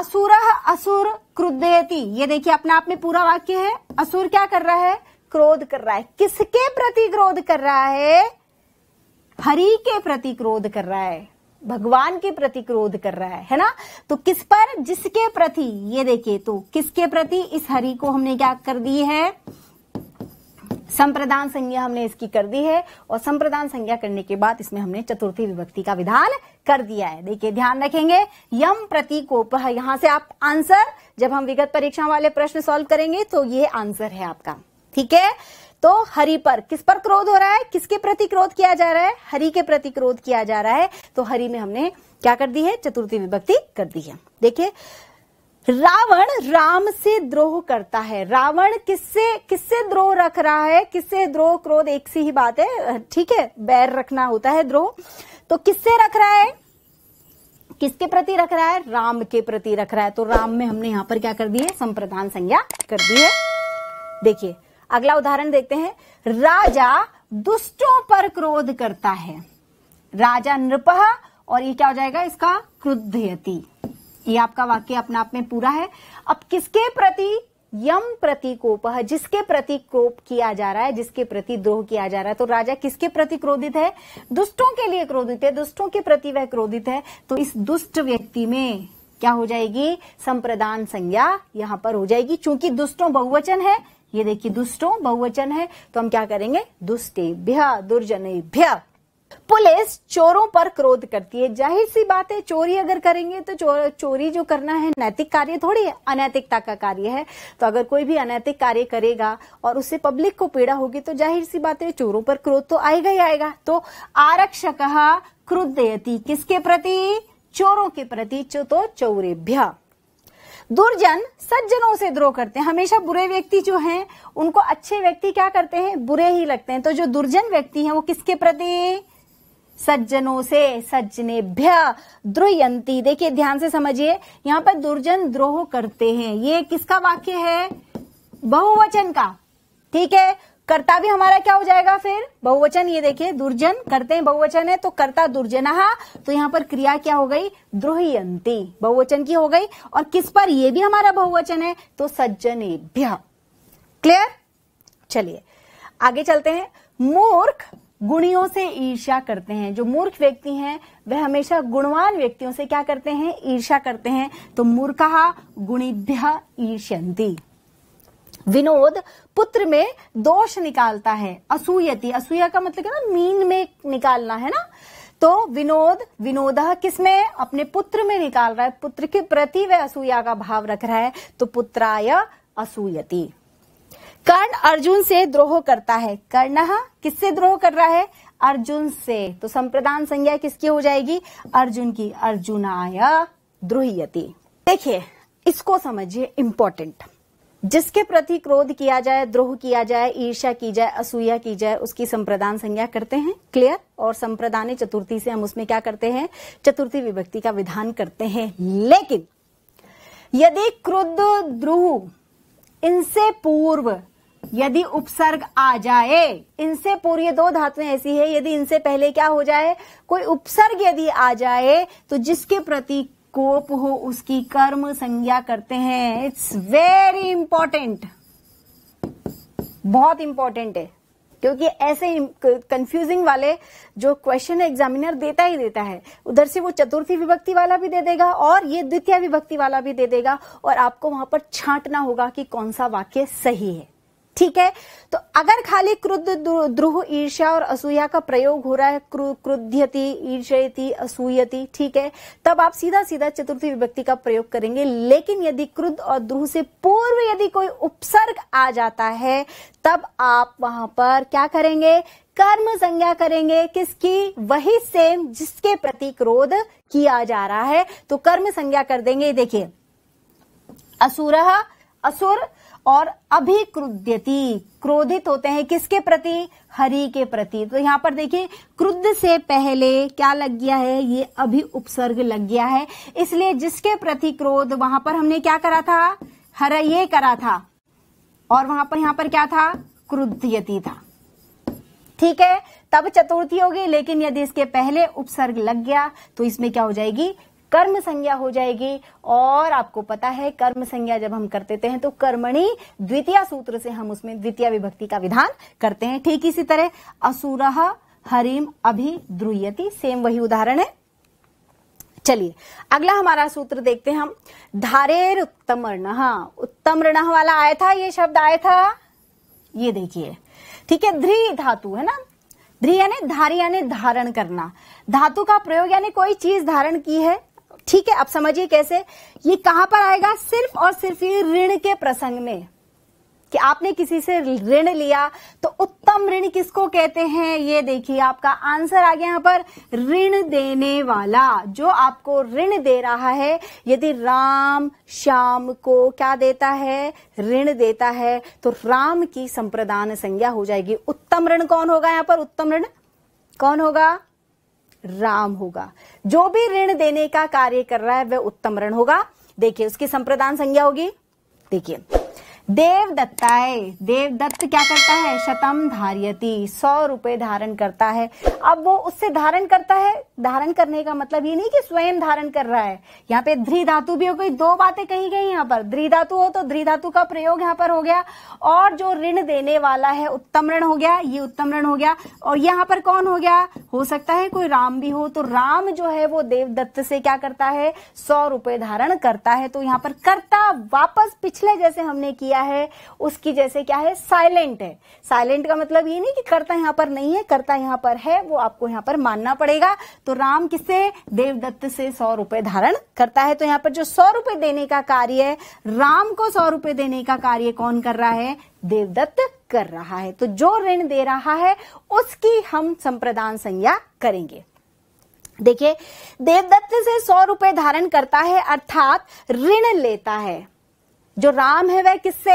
असुर असुर क्रुद्धयती ये देखिए अपने आप में पूरा वाक्य है असुर क्या कर रहा है क्रोध कर रहा है किसके प्रति क्रोध कर रहा है हरी के प्रति क्रोध कर रहा है भगवान के प्रति क्रोध कर रहा है है ना तो किस पर जिसके प्रति ये देखिए तो किसके प्रति इस हरि को हमने क्या कर दी है संप्रदान संज्ञा हमने इसकी कर दी है और संप्रदान संज्ञा करने के बाद इसमें हमने चतुर्थी विभक्ति का विधान कर दिया है देखिए ध्यान रखेंगे यम प्रति कोप यहां से आप आंसर जब हम विगत परीक्षा वाले प्रश्न सॉल्व करेंगे तो ये आंसर है आपका ठीक है तो हरि पर किस पर क्रोध हो रहा है किसके प्रति क्रोध किया जा रहा है हरि के प्रति क्रोध किया जा रहा है तो हरि में हमने क्या कर दी है चतुर्थी विभक्ति कर दी है देखिए रावण राम से द्रोह करता है रावण किससे किससे द्रोह रख रहा है किससे द्रोह क्रोध एक सी ही बात है ठीक है बैर रखना होता है द्रोह तो किससे रख रहा है किसके प्रति रख रहा है राम के प्रति रख रहा है तो राम में हमने यहां पर क्या कर दी है संप्रदान संज्ञा कर दी है देखिए अगला उदाहरण देखते हैं राजा दुष्टों पर क्रोध करता है राजा नृप और ये क्या हो जाएगा इसका क्रुद्धयति ये आपका वाक्य अपने आप में पूरा है अब किसके प्रति यम प्रति कोप जिसके प्रति क्रोप किया जा रहा है जिसके प्रति द्रोह किया जा रहा है तो राजा किसके प्रति क्रोधित है दुष्टों के लिए क्रोधित है दुष्टों के प्रति वह क्रोधित है तो इस दुष्ट व्यक्ति में क्या हो जाएगी संप्रदान संज्ञा यहां पर हो जाएगी क्योंकि दुष्टों बहुवचन है ये देखिए दुष्टों बहुवचन है तो हम क्या करेंगे दुष्टे भ्या दुर्जने भ्या पुलिस चोरों पर क्रोध करती है जाहिर सी बात है चोरी अगर करेंगे तो चो, चोरी जो करना है नैतिक कार्य थोड़ी है अनैतिकता का कार्य है तो अगर कोई भी अनैतिक कार्य करेगा और उससे पब्लिक को पीड़ा होगी तो जाहिर सी बात है चोरों पर क्रोध तो आएगा ही आएगा तो आरक्षक क्रुद्धयती किसके प्रति चोरों के प्रति चो तो चौरेभ्या दुर्जन सज्जनों से द्रोह करते हैं हमेशा बुरे व्यक्ति जो हैं उनको अच्छे व्यक्ति क्या करते हैं बुरे ही लगते हैं तो जो दुर्जन व्यक्ति हैं वो किसके प्रति सज्जनों से सज्जने भ्य द्रुयंती देखिए ध्यान से समझिए यहाँ पर दुर्जन द्रोह करते हैं ये किसका वाक्य है बहुवचन का ठीक है कर्ता भी हमारा क्या हो जाएगा फिर बहुवचन ये देखिए दुर्जन करते हैं बहुवचन है तो कर्ता दुर्जना तो यहाँ पर क्रिया क्या हो गई द्रोहयंती बहुवचन की हो गई और किस पर ये भी हमारा बहुवचन है तो सज्जने क्लियर चलिए आगे चलते हैं मूर्ख गुणियों से ईर्ष्या करते हैं जो मूर्ख व्यक्ति हैं वह हमेशा गुणवान व्यक्तियों से क्या करते हैं ईर्ष्या करते हैं तो मूर्खा गुणिभ्य ईर्ष्यंती विनोद पुत्र में दोष निकालता है असूयति असूया का मतलब क्या ना मीन में निकालना है ना तो विनोद विनोद किसमें अपने पुत्र में निकाल रहा है पुत्र के प्रति वह असूया का भाव रख रहा है तो पुत्राय असूयति कर्ण अर्जुन से द्रोह करता है कर्ण किससे द्रोह कर रहा है अर्जुन से तो संप्रदान संज्ञा किसकी हो जाएगी अर्जुन की अर्जुनाय द्रोहियति देखिए इसको समझिए इंपॉर्टेंट जिसके प्रति क्रोध किया जाए द्रोह किया जाए ईर्ष्या की जाए असूया की जाए उसकी संप्रदान संज्ञा करते हैं क्लियर और संप्रदाने चतुर्थी से हम उसमें क्या करते हैं चतुर्थी विभक्ति का विधान करते हैं लेकिन यदि क्रुद्ध द्रुह इनसे पूर्व यदि उपसर्ग आ जाए इनसे पूर्व ये दो धातुएं ऐसी है यदि इनसे पहले क्या हो जाए कोई उपसर्ग यदि आ जाए तो जिसके प्रति स्कोप हो उसकी कर्म संज्ञा करते हैं इट्स वेरी इंपॉर्टेंट बहुत इंपॉर्टेंट है क्योंकि ऐसे कंफ्यूजिंग वाले जो क्वेश्चन एग्जामिनर देता ही देता है उधर से वो चतुर्थी विभक्ति वाला भी दे देगा और ये द्वितीय विभक्ति वाला भी दे देगा और आपको वहां पर छांटना होगा कि कौन सा वाक्य सही है ठीक है तो अगर खाली क्रुद्ध द्रुह ईर्ष्या और असूया का प्रयोग हो रहा है क्रुध्यति ईर्ष्यति असूयति ठीक है तब आप सीधा सीधा चतुर्थी विभक्ति का प्रयोग करेंगे लेकिन यदि क्रुद्ध और द्रुह से पूर्व यदि कोई उपसर्ग आ जाता है तब आप वहां पर क्या करेंगे कर्म संज्ञा करेंगे किसकी वही सेम जिसके प्रति क्रोध किया जा रहा है तो कर्म संज्ञा कर देंगे देखिए असुर असुर और क्रुद्यति क्रोधित होते हैं किसके प्रति हरि के प्रति तो यहाँ पर देखिए क्रुद्ध से पहले क्या लग गया है ये अभि उपसर्ग लग गया है इसलिए जिसके प्रति क्रोध वहां पर हमने क्या करा था हर ये करा था और वहां पर यहां पर क्या था क्रुद्यति था ठीक है तब चतुर्थी होगी लेकिन यदि इसके पहले उपसर्ग लग गया तो इसमें क्या हो जाएगी कर्म संज्ञा हो जाएगी और आपको पता है कर्म संज्ञा जब हम कर देते हैं तो कर्मणी द्वितीय सूत्र से हम उसमें द्वितीय विभक्ति का विधान करते हैं ठीक इसी तरह असुर हरिम अभिद्रुयति सेम वही उदाहरण है चलिए अगला हमारा सूत्र देखते हैं हम धारेर उत्तम ऋण उत्तम ऋण वाला आया था ये शब्द आया था ये देखिए ठीक है ध्री धातु है ना ध्री यानी धारी यानी धारण करना धातु का प्रयोग यानी कोई चीज धारण की है ठीक है अब समझिए कैसे ये कहां पर आएगा सिर्फ और सिर्फ ये ऋण के प्रसंग में कि आपने किसी से ऋण लिया तो उत्तम ऋण किसको कहते हैं ये देखिए आपका आंसर आ गया यहां पर ऋण देने वाला जो आपको ऋण दे रहा है यदि राम श्याम को क्या देता है ऋण देता है तो राम की संप्रदान संज्ञा हो जाएगी उत्तम ऋण कौन होगा यहां पर उत्तम ऋण कौन होगा राम होगा जो भी ऋण देने का कार्य कर रहा है वह उत्तम ऋण होगा देखिए उसकी संप्रदान संज्ञा होगी देखिए देव देवदत्त क्या करता है शतम धारियती सौ रुपए धारण करता है अब वो उससे धारण करता है धारण करने का मतलब ये नहीं कि स्वयं धारण कर रहा है यहाँ पे ध्री धातु भी हो गई दो बातें कही गई यहाँ पर ध्री धातु हो तो ध्री धातु का प्रयोग यहाँ पर हो गया और जो ऋण देने वाला है उत्तम ऋण हो गया ये उत्तम ऋण हो गया और यहाँ पर कौन हो गया हो सकता है कोई राम भी हो तो राम जो है वो देवदत्त से क्या करता है सौ रुपए धारण करता है तो यहाँ पर कर्ता वापस पिछले जैसे हमने किया है उसकी जैसे क्या है साइलेंट है साइलेंट का मतलब ये नहीं कि कर्ता यहाँ पर नहीं है कर्ता यहाँ पर है वो आपको यहाँ पर मानना पड़ेगा तो राम किसे देवदत्त से सौ रुपए धारण करता है तो यहाँ पर जो सौ रुपए देने का कार्य राम को सौ रुपए देने का कार्य कौन कर रहा है देवदत्त कर रहा है तो जो ऋण दे रहा है उसकी हम संप्रदान संज्ञा करेंगे देखिए देवदत्त से सौ रुपए धारण करता है अर्थात ऋण लेता है जो राम है वह किससे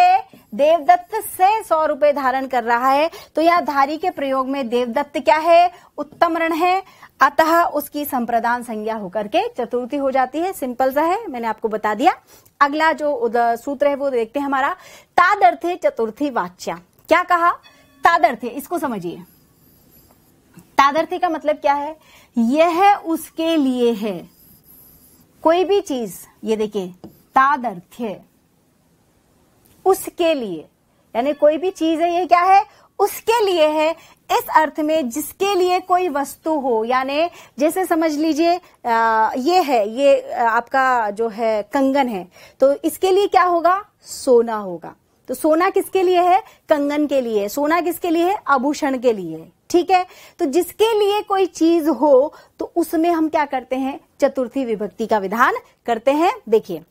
देवदत्त से सौ रुपए धारण कर रहा है तो यह धारी के प्रयोग में देवदत्त क्या है उत्तम ऋण है अतः उसकी संप्रदान संज्ञा होकर के चतुर्थी हो जाती है सिंपल सा है मैंने आपको बता दिया अगला जो सूत्र है वो देखते हैं हमारा तादर्थ चतुर्थी वाच्या क्या कहा तादर्थ इसको समझिए तादर्थी का मतलब क्या है यह उसके लिए है कोई भी चीज ये देखिए तादर्थ्य उसके लिए यानी कोई भी चीज है ये क्या है उसके लिए है इस अर्थ में जिसके लिए कोई वस्तु हो यानी जैसे समझ लीजिए ये है ये आपका जो है कंगन है तो इसके लिए क्या होगा सोना होगा तो सोना किसके लिए है कंगन के लिए सोना किसके लिए है आभूषण के लिए ठीक है तो जिसके लिए कोई चीज हो तो उसमें हम क्या करते हैं चतुर्थी विभक्ति का विधान करते हैं देखिए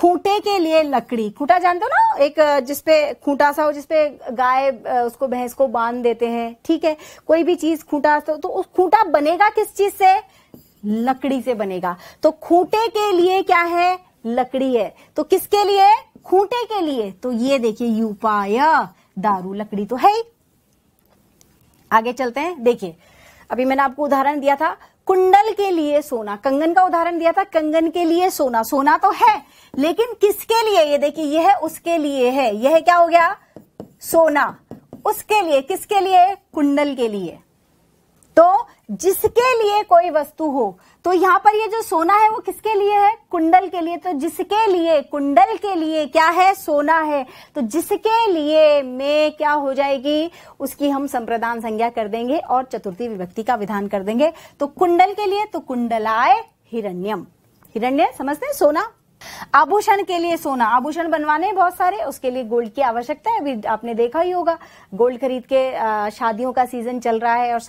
खूंटे के लिए लकड़ी खूंटा जानते हो ना एक जिसपे खूंटा सा हो जिसपे गाय उसको भैंस को बांध देते हैं ठीक है कोई भी चीज खूंटा तो, तो उस खूंटा बनेगा किस चीज से लकड़ी से बनेगा तो खूंटे के लिए क्या है लकड़ी है तो किसके लिए खूंटे के लिए तो ये देखिए यूपाय दारू लकड़ी तो है ही आगे चलते हैं देखिए अभी मैंने आपको उदाहरण दिया था कुंडल के लिए सोना कंगन का उदाहरण दिया था कंगन के लिए सोना सोना तो है लेकिन किसके लिए ये देखिए यह उसके लिए है यह क्या हो गया सोना उसके लिए किसके लिए कुंडल के लिए तो जिसके लिए कोई वस्तु हो तो यहाँ पर ये जो सोना है वो किसके लिए है कुंडल के लिए तो जिसके लिए कुंडल के लिए क्या है सोना है तो जिसके लिए में क्या हो जाएगी उसकी हम संप्रदान संज्ञा कर देंगे और चतुर्थी विभक्ति का विधान कर देंगे तो कुंडल के लिए तो कुंडलाय हिरण्यम हिरण्य समझते हैं सोना आभूषण के लिए सोना आभूषण बनवाने बहुत सारे उसके लिए गोल्ड की आवश्यकता है अभी आपने देखा ही होगा गोल्ड खरीद के शादियों का सीजन चल रहा है और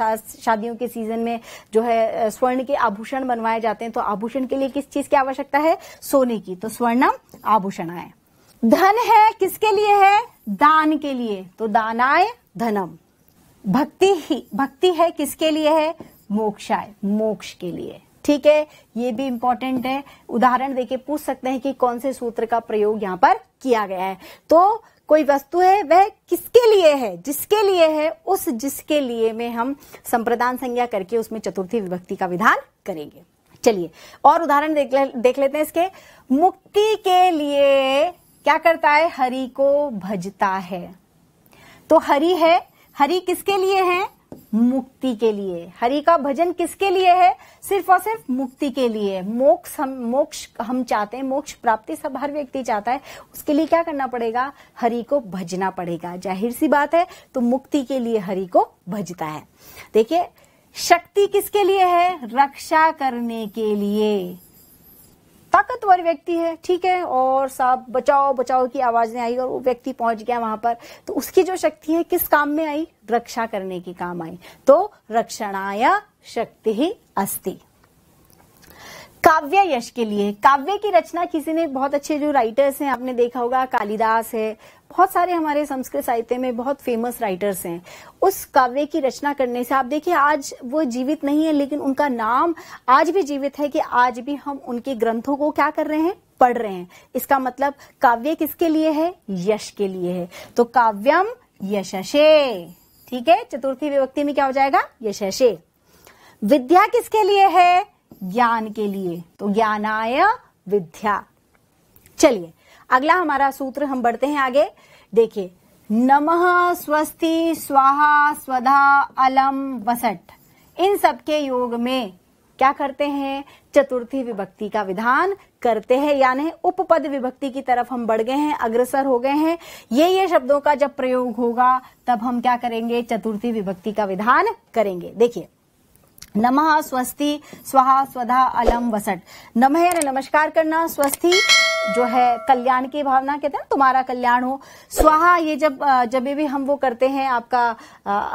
शादियों के सीजन में जो है स्वर्ण के आभूषण बनवाए जाते हैं तो आभूषण के लिए किस चीज की आवश्यकता है सोने की तो स्वर्णम आभूषण आए धन है किसके लिए है दान के लिए तो दानाय धनम भक्ति ही भक्ति है किसके लिए है मोक्षाय मोक्ष के लिए ठीक है ये भी इंपॉर्टेंट है उदाहरण देके पूछ सकते हैं कि कौन से सूत्र का प्रयोग यहाँ पर किया गया है तो कोई वस्तु है वह किसके लिए है जिसके लिए है उस जिसके लिए में हम संप्रदान संज्ञा करके उसमें चतुर्थी विभक्ति का विधान करेंगे चलिए और उदाहरण देख, ले, देख लेते हैं इसके मुक्ति के लिए क्या करता है हरि को भजता है तो हरि है हरि किसके लिए है मुक्ति के लिए हरि का भजन किसके लिए है सिर्फ और सिर्फ मुक्ति के लिए मोक्ष हम मोक्ष हम चाहते हैं मोक्ष प्राप्ति सब हर व्यक्ति चाहता है उसके लिए क्या करना पड़ेगा हरि को भजना पड़ेगा जाहिर सी बात है तो मुक्ति के लिए हरि को भजता है देखिए शक्ति किसके लिए है रक्षा करने के लिए ताकतवर व्यक्ति है ठीक है और साहब बचाओ बचाओ की आवाज नहीं आई और वो व्यक्ति पहुंच गया वहां पर तो उसकी जो शक्ति है किस काम में आई रक्षा करने की काम आई तो रक्षणाया शक्ति ही अस्ति काव्य यश के लिए काव्य की रचना किसी ने बहुत अच्छे जो राइटर्स हैं आपने देखा होगा कालिदास है बहुत सारे हमारे संस्कृत साहित्य में बहुत फेमस राइटर्स हैं उस काव्य की रचना करने से आप देखिए आज वो जीवित नहीं है लेकिन उनका नाम आज भी जीवित है कि आज भी हम उनके ग्रंथों को क्या कर रहे हैं पढ़ रहे हैं इसका मतलब काव्य किसके लिए है यश के लिए है तो काव्यम यशे ठीक है चतुर्थी विभक्ति में क्या हो जाएगा यशशे विद्या किसके लिए है ज्ञान के लिए तो ज्ञानाय विद्या चलिए अगला हमारा सूत्र हम बढ़ते हैं आगे देखिए नमः स्वस्ति स्वाहा स्वधा अलम वसठ इन सबके योग में क्या करते हैं चतुर्थी विभक्ति का विधान करते हैं यानी उपपद विभक्ति की तरफ हम बढ़ गए हैं अग्रसर हो गए हैं ये ये शब्दों का जब प्रयोग होगा तब हम क्या करेंगे चतुर्थी विभक्ति का विधान करेंगे देखिए नमः स्वस्ति स्वाहा स्वधा अलम वसठ नमः यानी नमस्कार करना स्वस्थी जो है कल्याण की भावना कहते हैं तुम्हारा कल्याण हो स्वाहा ये जब जब भी हम वो करते हैं आपका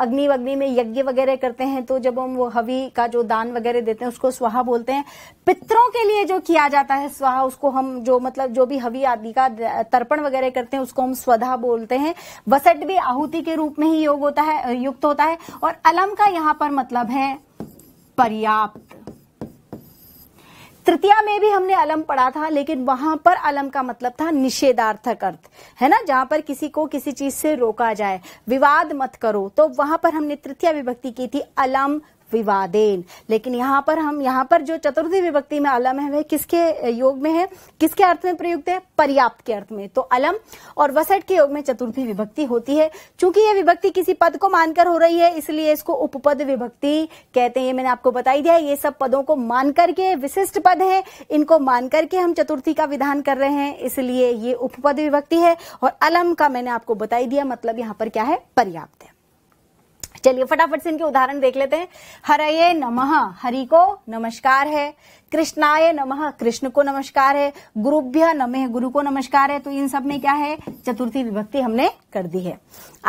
अग्नि वग्नि में यज्ञ वगैरह करते हैं तो जब हम वो हवि का जो दान वगैरह देते हैं उसको स्वाहा बोलते हैं पितरों के लिए जो किया जाता है स्वाहा उसको हम जो मतलब जो भी हवि आदि का तर्पण वगैरह करते हैं उसको हम स्वधा बोलते हैं वसट भी आहुति के रूप में ही योग होता है युक्त होता है और अलम का यहाँ पर मतलब है पर्याप्त तृतीया में भी हमने अलम पढ़ा था लेकिन वहां पर अलम का मतलब था निषेधार्थक अर्थ है ना जहां पर किसी को किसी चीज से रोका जाए विवाद मत करो तो वहां पर हमने तृतीय विभक्ति की थी अलम विवादेन लेकिन यहाँ पर हम यहाँ पर जो चतुर्थी विभक्ति में अलम है वह किसके योग में है किसके अर्थ में प्रयुक्त है पर्याप्त के अर्थ में तो अलम और वसठ के योग में चतुर्थी विभक्ति होती है चूंकि यह विभक्ति किसी पद को मानकर हो रही है इसलिए इसको उपपद विभक्ति कहते हैं मैंने आपको बताई दिया ये सब पदों को मानकर के विशिष्ट पद है इनको मानकर के हम चतुर्थी का विधान कर रहे हैं इसलिए ये उपपद विभक्ति है और अलम का मैंने आपको बताई दिया मतलब यहाँ पर क्या है पर्याप्त है चलिए फटाफट से इनके उदाहरण देख लेते हैं हरये नमः हरि को नमस्कार है कृष्णाय नमः कृष्ण को नमस्कार है गुरुभ्य नमः गुरु को नमस्कार है तो इन सब में क्या है चतुर्थी विभक्ति हमने कर दी है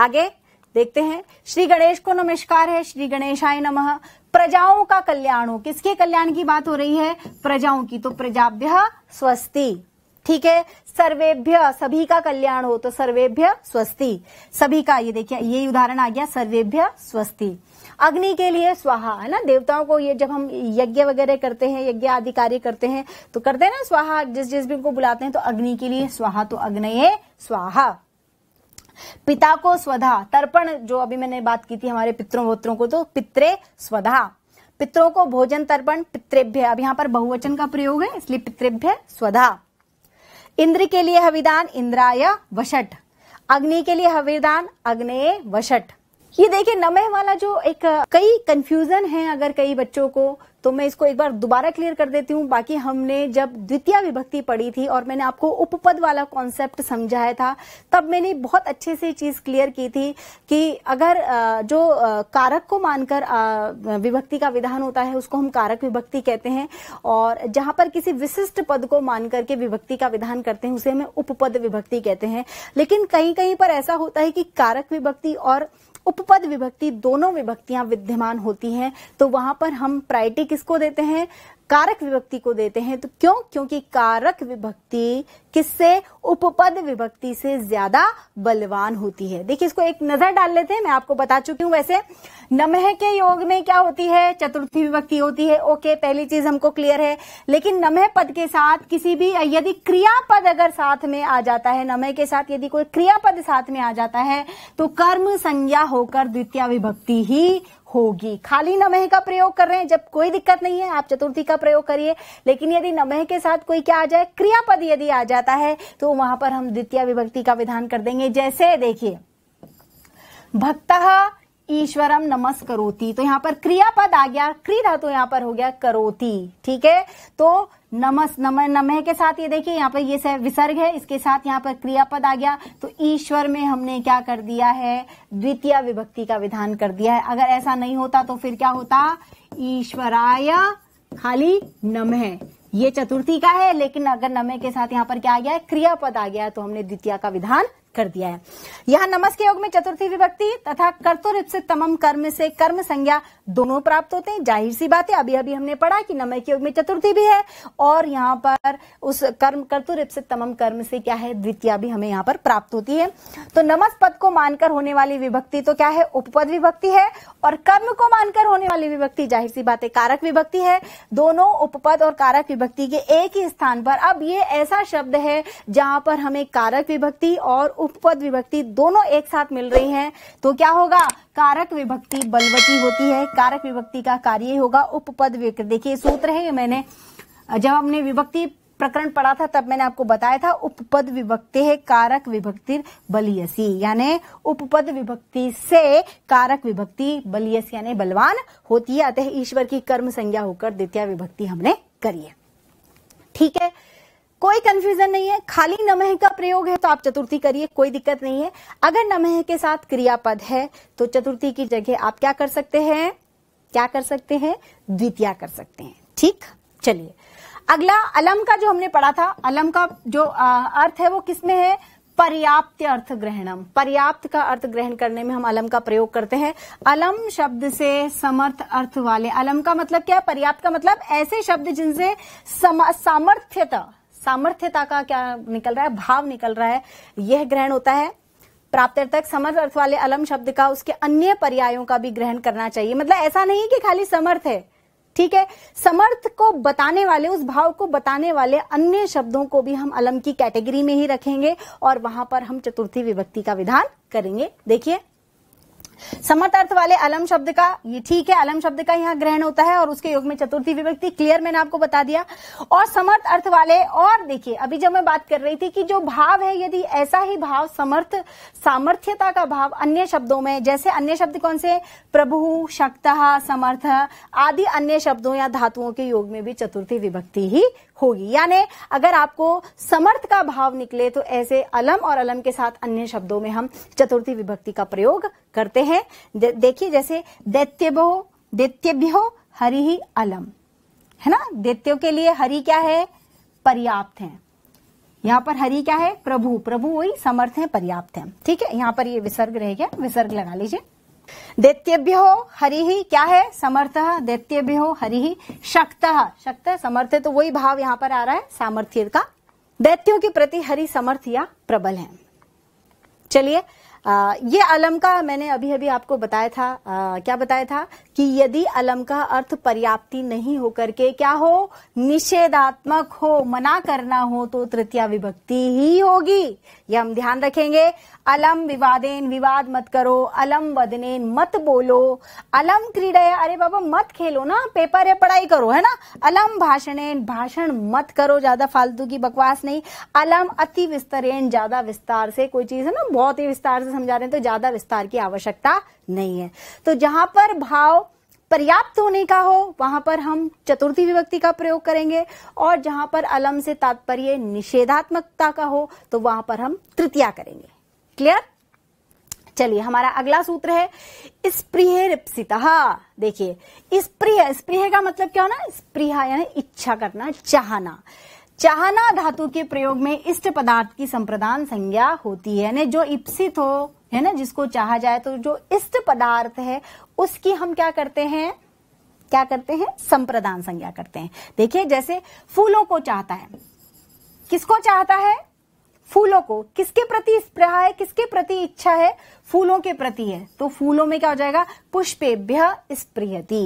आगे देखते हैं श्री गणेश को नमस्कार है श्री गणेशाय नमः प्रजाओं का कल्याण हो किसके कल्याण की बात हो रही है प्रजाओं की तो प्रजाभ्य स्वस्ति ठीक है सर्वेभ्य सभी का कल्याण हो तो सर्वेभ्य स्वस्ति सभी का ये देखिए ये उदाहरण आ गया सर्वेभ्य स्वस्ति अग्नि के लिए स्वाहा है ना देवताओं को ये जब हम यज्ञ वगैरह करते हैं यज्ञ आदि कार्य करते हैं तो करते हैं ना स्वाहा जिस जिस भी उनको बुलाते हैं तो अग्नि के लिए स्वाहा तो अग्नये स्वाहा पिता को स्वधा तर्पण जो अभी मैंने बात की थी हमारे पितरों वोत्रों को तो पित्रे स्वधा पितरों को भोजन तर्पण पितृभ्य अब यहाँ पर बहुवचन का प्रयोग है इसलिए पितृभ्य स्वधा इंद्र के लिए हविदान इंद्राय वशट अग्नि के लिए हविदान अग्नेय वशट ये देखिए नमह वाला जो एक कई कंफ्यूजन है अगर कई बच्चों को तो मैं इसको एक बार दोबारा क्लियर कर देती हूँ बाकी हमने जब द्वितीय विभक्ति पढ़ी थी और मैंने आपको उपपद वाला कॉन्सेप्ट समझाया था तब मैंने बहुत अच्छे से चीज क्लियर की थी कि अगर जो कारक को मानकर विभक्ति का विधान होता है उसको हम कारक विभक्ति कहते हैं और जहां पर किसी विशिष्ट पद को मान करके विभक्ति का विधान करते हैं उसे हमें उपपद विभक्ति कहते हैं लेकिन कहीं कहीं पर ऐसा होता है कि कारक विभक्ति और उपपद विभक्ति दोनों विभक्तियां विद्यमान होती हैं तो वहां पर हम प्रायटिक किसको देते हैं कारक विभक्ति को देते हैं तो क्यों क्योंकि कारक विभक्ति किससे उपपद विभक्ति से ज्यादा बलवान होती है देखिए इसको एक नजर डाल लेते हैं मैं आपको बता चुकी हूं वैसे नमह के योग में क्या होती है चतुर्थी विभक्ति होती है ओके पहली चीज हमको क्लियर है लेकिन नमह पद के साथ किसी भी यदि क्रियापद अगर साथ में आ जाता है नमह के साथ यदि कोई क्रियापद साथ में आ जाता है तो कर्म संज्ञा होकर द्वितीय विभक्ति ही होगी खाली नमह का प्रयोग कर रहे हैं जब कोई दिक्कत नहीं है आप चतुर्थी का प्रयोग करिए लेकिन यदि नमह के साथ कोई क्या आ जाए क्रियापद यदि आ जाता है तो वहां पर हम द्वितीय विभक्ति का विधान कर देंगे जैसे देखिए भक्ता ईश्वरम नमस् करोती तो यहाँ पर क्रियापद आ गया क्री धातु तो यहाँ पर हो गया करोती ठीक है तो नमस नम नमह के साथ ये देखिए यहाँ पर ये विसर्ग है इसके साथ यहाँ पर क्रियापद आ गया तो ईश्वर में हमने क्या कर दिया है द्वितीय विभक्ति का विधान कर दिया है अगर ऐसा नहीं होता तो फिर क्या होता ईश्वराय खाली नमह ये चतुर्थी का है लेकिन अगर नमे के साथ यहाँ पर क्या आ गया है क्रियापद आ गया है तो हमने द्वितीय का विधान कर दिया है यहाँ नमस के योग में चतुर्थी विभक्ति तथा कर्तुरिप से तमम कर्म से कर्म संज्ञा दोनों प्राप्त होते हैं जाहिर सी बात है अभी अभी हमने पढ़ा कि नमय के योग में चतुर्थी भी है और यहाँ पर उस कर्म कर्तुरिप से तमम कर्म से क्या है द्वितीय भी हमें यहाँ पर प्राप्त होती है तो नमस पद को मानकर होने वाली विभक्ति तो क्या है उपपद विभक्ति है और कर्म को मानकर होने वाली विभक्ति जाहिर सी बात है कारक विभक्ति है दोनों उपपद और कारक विभक्ति के एक ही स्थान पर अब ये ऐसा शब्द है जहां पर हमें कारक विभक्ति और उपपद विभक्ति दोनों एक साथ मिल रही हैं तो क्या होगा कारक विभक्ति बलवती होती है कारक विभक्ति का कार्य होगा उपपद विभक्ति देखिए सूत्र है मैंने जब हमने विभक्ति प्रकरण पढ़ा था तब मैंने आपको बताया था उपपद विभक्ति है कारक विभक्ति बलियसी यानी उपपद विभक्ति से कारक विभक्ति बलियसी यानी बलवान होती है अतः ईश्वर की कर्म संज्ञा होकर द्वितीय विभक्ति हमने करी है ठीक है कोई कंफ्यूजन नहीं है खाली नमह का प्रयोग है तो आप चतुर्थी करिए कोई दिक्कत नहीं है अगर नमह के साथ क्रियापद है तो चतुर्थी की जगह आप क्या कर सकते हैं क्या कर सकते हैं द्वितीय कर सकते हैं ठीक चलिए अगला अलम का जो हमने पढ़ा था अलम का जो आ, अर्थ है वो किसमें है पर्याप्त अर्थ ग्रहणम पर्याप्त का अर्थ ग्रहण करने में हम अलम का प्रयोग करते हैं अलम शब्द से समर्थ अर्थ वाले अलम का मतलब क्या है पर्याप्त का मतलब ऐसे शब्द जिनसे सामर्थ्यता सामर्थ्यता का क्या निकल रहा है भाव निकल रहा है यह ग्रहण होता है प्राप्त तक समर्थ अर्थ वाले अलम शब्द का उसके अन्य पर्यायों का भी ग्रहण करना चाहिए मतलब ऐसा नहीं कि खाली समर्थ है ठीक है समर्थ को बताने वाले उस भाव को बताने वाले अन्य शब्दों को भी हम अलम की कैटेगरी में ही रखेंगे और वहां पर हम चतुर्थी विभक्ति का विधान करेंगे देखिए समर्थ अर्थ वाले अलम शब्द का ये ठीक है अलम शब्द का यहाँ ग्रहण होता है और उसके योग में चतुर्थी विभक्ति क्लियर मैंने आपको बता दिया और समर्थ अर्थ वाले और देखिए अभी जब मैं बात कर रही थी कि जो भाव है यदि ऐसा ही भाव समर्थ सामर्थ्यता का भाव अन्य शब्दों में जैसे अन्य शब्द कौन से प्रभु शक्ता समर्थ आदि अन्य शब्दों या धातुओं के योग में भी चतुर्थी विभक्ति ही होगी यानी अगर आपको समर्थ का भाव निकले तो ऐसे अलम और अलम के साथ अन्य शब्दों में हम चतुर्थी विभक्ति का प्रयोग करते हैं देखिए जैसे दैत्यभो दैत्यभ्यो हरि ही अलम है ना दैत्यो के लिए हरि क्या है पर्याप्त है यहाँ पर हरि क्या है प्रभु प्रभु वही समर्थ है पर्याप्त है ठीक है यहाँ पर ये विसर्ग रहेगा विसर्ग लगा लीजिए दैत्यभ्य हो हरि ही क्या है समर्थ दैत्यभ्य हो हरि ही शक्त शक्त समर्थ तो वही भाव यहाँ पर आ रहा है सामर्थ्य का दैत्यों के प्रति हरि समर्थ या प्रबल है चलिए ये अलम का मैंने अभी अभी आपको बताया था आ, क्या बताया था कि यदि अलम का अर्थ पर्याप्ति नहीं हो करके क्या हो निषेधात्मक हो मना करना हो तो तृतीया विभक्ति ही होगी ये हम ध्यान रखेंगे अलम विवादेन विवाद मत करो अलम वदनेन मत बोलो अलम क्रीडा अरे बाबा मत खेलो ना पेपर है पढ़ाई करो है ना अलम भाषणेन भाषण मत करो ज्यादा फालतू की बकवास नहीं अलम अति विस्तरेन ज्यादा विस्तार से कोई चीज है ना बहुत ही विस्तार से समझा रहे हैं तो ज्यादा विस्तार की आवश्यकता नहीं है तो जहां पर भाव पर्याप्त होने का हो वहां पर हम चतुर्थी विभक्ति का प्रयोग करेंगे और जहां पर अलम से तात्पर्य निषेधात्मकता का हो तो वहां पर हम तृतीया करेंगे क्लियर चलिए हमारा अगला सूत्र है स्प्रिय रिप्सिता देखिए स्प्रिय स्प्रिय का मतलब क्या होना स्प्रिय यानी इच्छा करना चाहना चाहना धातु के प्रयोग में इष्ट पदार्थ की संप्रदान संज्ञा होती है यानी जो इप्सित हो है ना जिसको चाहा जाए तो जो इष्ट पदार्थ है उसकी हम क्या करते हैं क्या करते हैं संप्रदान संज्ञा करते हैं देखिए जैसे फूलों को चाहता है किसको चाहता है फूलों को किसके प्रति स्प्रहा है किसके प्रति इच्छा है फूलों के प्रति है तो फूलों में क्या हो जाएगा पुष्पेभ्य स्प्रियति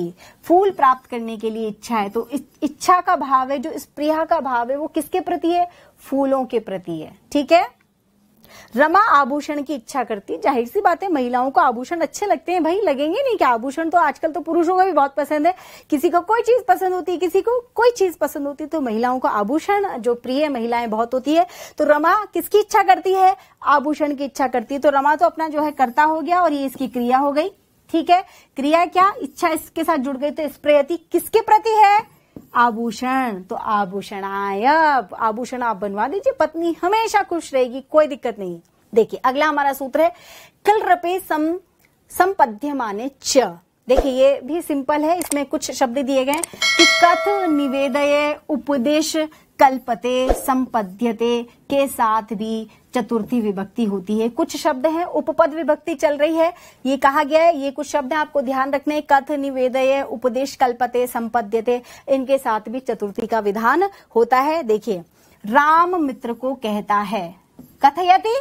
फूल प्राप्त करने के लिए इच्छा है तो इच्छा का भाव है जो स्प्रिया का भाव है वो किसके प्रति है फूलों के प्रति है ठीक है रमा आभूषण की इच्छा करती जाहिर सी बात है महिलाओं को आभूषण अच्छे लगते हैं भाई लगेंगे नहीं क्या आभूषण तो आजकल तो पुरुषों का भी बहुत पसंद है किसी को कोई चीज पसंद होती है किसी को कोई चीज पसंद होती तो महिलाओं को आभूषण जो प्रिय महिलाएं बहुत होती है तो रमा किसकी इच्छा करती है आभूषण की इच्छा करती है तो रमा तो अपना जो है करता हो गया और ये इसकी क्रिया हो गई ठीक है क्रिया क्या इच्छा इसके साथ जुड़ गई तो इस प्रति किसके प्रति है आभूषण तो आभूषण आय आभूषण आप बनवा दीजिए पत्नी हमेशा खुश रहेगी कोई दिक्कत नहीं देखिए अगला हमारा सूत्र है कल रपे सम संपद्य माने च देखिए ये भी सिंपल है इसमें कुछ शब्द दिए गए कि कथ निवेदय उपदेश कल्पते संपद्यते के साथ भी चतुर्थी विभक्ति होती है कुछ शब्द हैं उपपद विभक्ति चल रही है ये कहा गया है ये कुछ शब्द हैं आपको ध्यान रखने कथ निवेदय उपदेश कल्पते संपद्यते इनके साथ भी चतुर्थी का विधान होता है देखिए राम मित्र को कहता है कथयति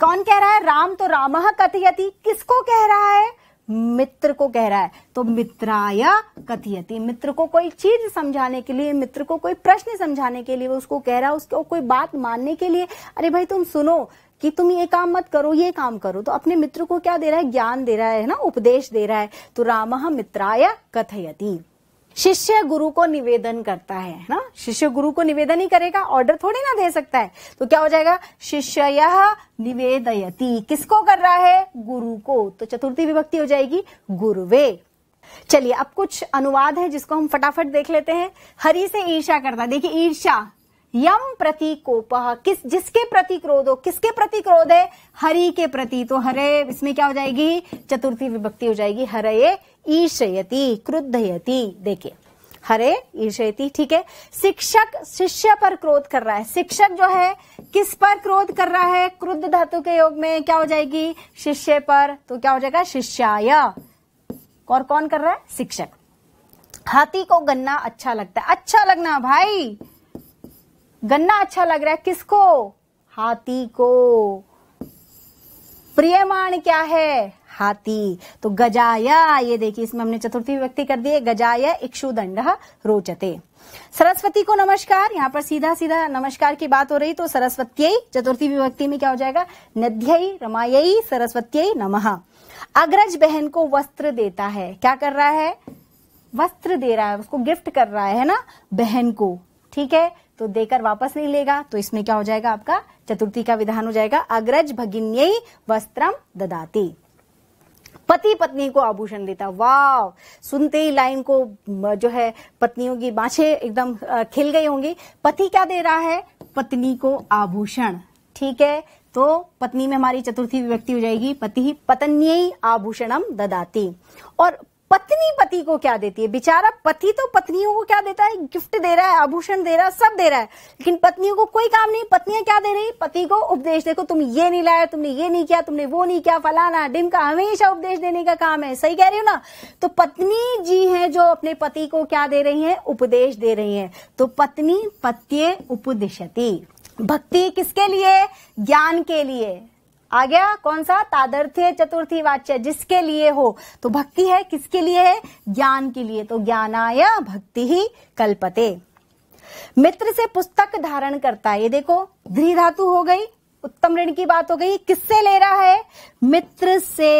कौन कह रहा है राम तो राम कथयति किसको कह रहा है मित्र को कह रहा है तो मित्राय कथियती मित्र को कोई चीज समझाने के लिए मित्र को कोई प्रश्न समझाने के लिए वो उसको कह रहा है उसको कोई बात मानने के लिए अरे भाई तुम सुनो कि तुम ये काम मत करो ये काम करो तो अपने मित्र को क्या दे रहा है ज्ञान दे रहा है ना उपदेश दे रहा है तो राम मित्राय कथयती शिष्य गुरु को निवेदन करता है ना शिष्य गुरु को निवेदन ही करेगा ऑर्डर थोड़ी ना दे सकता है तो क्या हो जाएगा शिष्य यह निवेदयती किसको कर रहा है गुरु को तो चतुर्थी विभक्ति हो जाएगी गुरुवे चलिए अब कुछ अनुवाद है जिसको हम फटाफट देख लेते हैं हरि से ईर्षा करता देखिए ईर्षा यम प्रति कोप किस जिसके प्रति क्रोध हो किसके प्रति क्रोध है हरि के प्रति तो हरे इसमें क्या हो जाएगी चतुर्थी विभक्ति हो जाएगी हरे ईर्षयति क्रुद्धयति देखिए हरे ईशयति ठीक है शिक्षक शिष्य पर क्रोध कर रहा है शिक्षक जो है किस पर क्रोध कर रहा है क्रुद्ध धातु के योग में क्या हो जाएगी शिष्य पर तो क्या हो जाएगा शिष्याय और कौन कर रहा है शिक्षक हाथी को गन्ना अच्छा लगता है अच्छा लगना भाई गन्ना अच्छा लग रहा है किसको हाथी को प्रियमाण क्या है हाथी तो गजाया ये देखिए इसमें हमने चतुर्थी व्यक्ति कर दी गजाय गजाया दंड रोचते सरस्वती को नमस्कार यहाँ पर सीधा सीधा नमस्कार की बात हो रही तो सरस्वती चतुर्थी विभक्ति में क्या हो जाएगा नद्यई रमायई सरस्वती नमः अग्रज बहन को वस्त्र देता है क्या कर रहा है वस्त्र दे रहा है उसको गिफ्ट कर रहा है ना बहन को ठीक है तो देकर वापस नहीं लेगा तो इसमें क्या हो जाएगा आपका चतुर्थी का विधान हो जाएगा अग्रज भगिन्यई वस्त्रम ददाती पति पत्नी को आभूषण देता वाह सुनते ही लाइन को जो है पत्नियों की बाछे एकदम खिल गई होंगी पति क्या दे रहा है पत्नी को आभूषण ठीक है तो पत्नी में हमारी चतुर्थी विभक्ति हो जाएगी पति पत्नी आभूषणम ददाती और पत्नी पति को क्या देती है बेचारा पति तो पत्नियों को क्या देता है गिफ्ट दे रहा है आभूषण दे रहा है सब दे रहा है लेकिन पत्नियों को कोई काम नहीं पत्नियां क्या दे रही पति को उपदेश देखो तुम ये नहीं लाया तुमने ये नहीं किया तुमने वो नहीं किया फलाना डिम का हमेशा उपदेश देने का काम है सही कह रही हो ना तो पत्नी जी है जो अपने पति को क्या दे रही है उपदेश दे रही है तो पत्नी पत्ये उपदिशती भक्ति किसके लिए ज्ञान के लिए आ गया कौन सा तादर्थ्य चतुर्थी वाच्य जिसके लिए हो तो भक्ति है किसके लिए है ज्ञान के लिए तो ज्ञानाय भक्ति ही कल्पते मित्र से पुस्तक धारण करता है ये देखो गृह धातु हो गई उत्तम ऋण की बात हो गई किससे ले रहा है मित्र से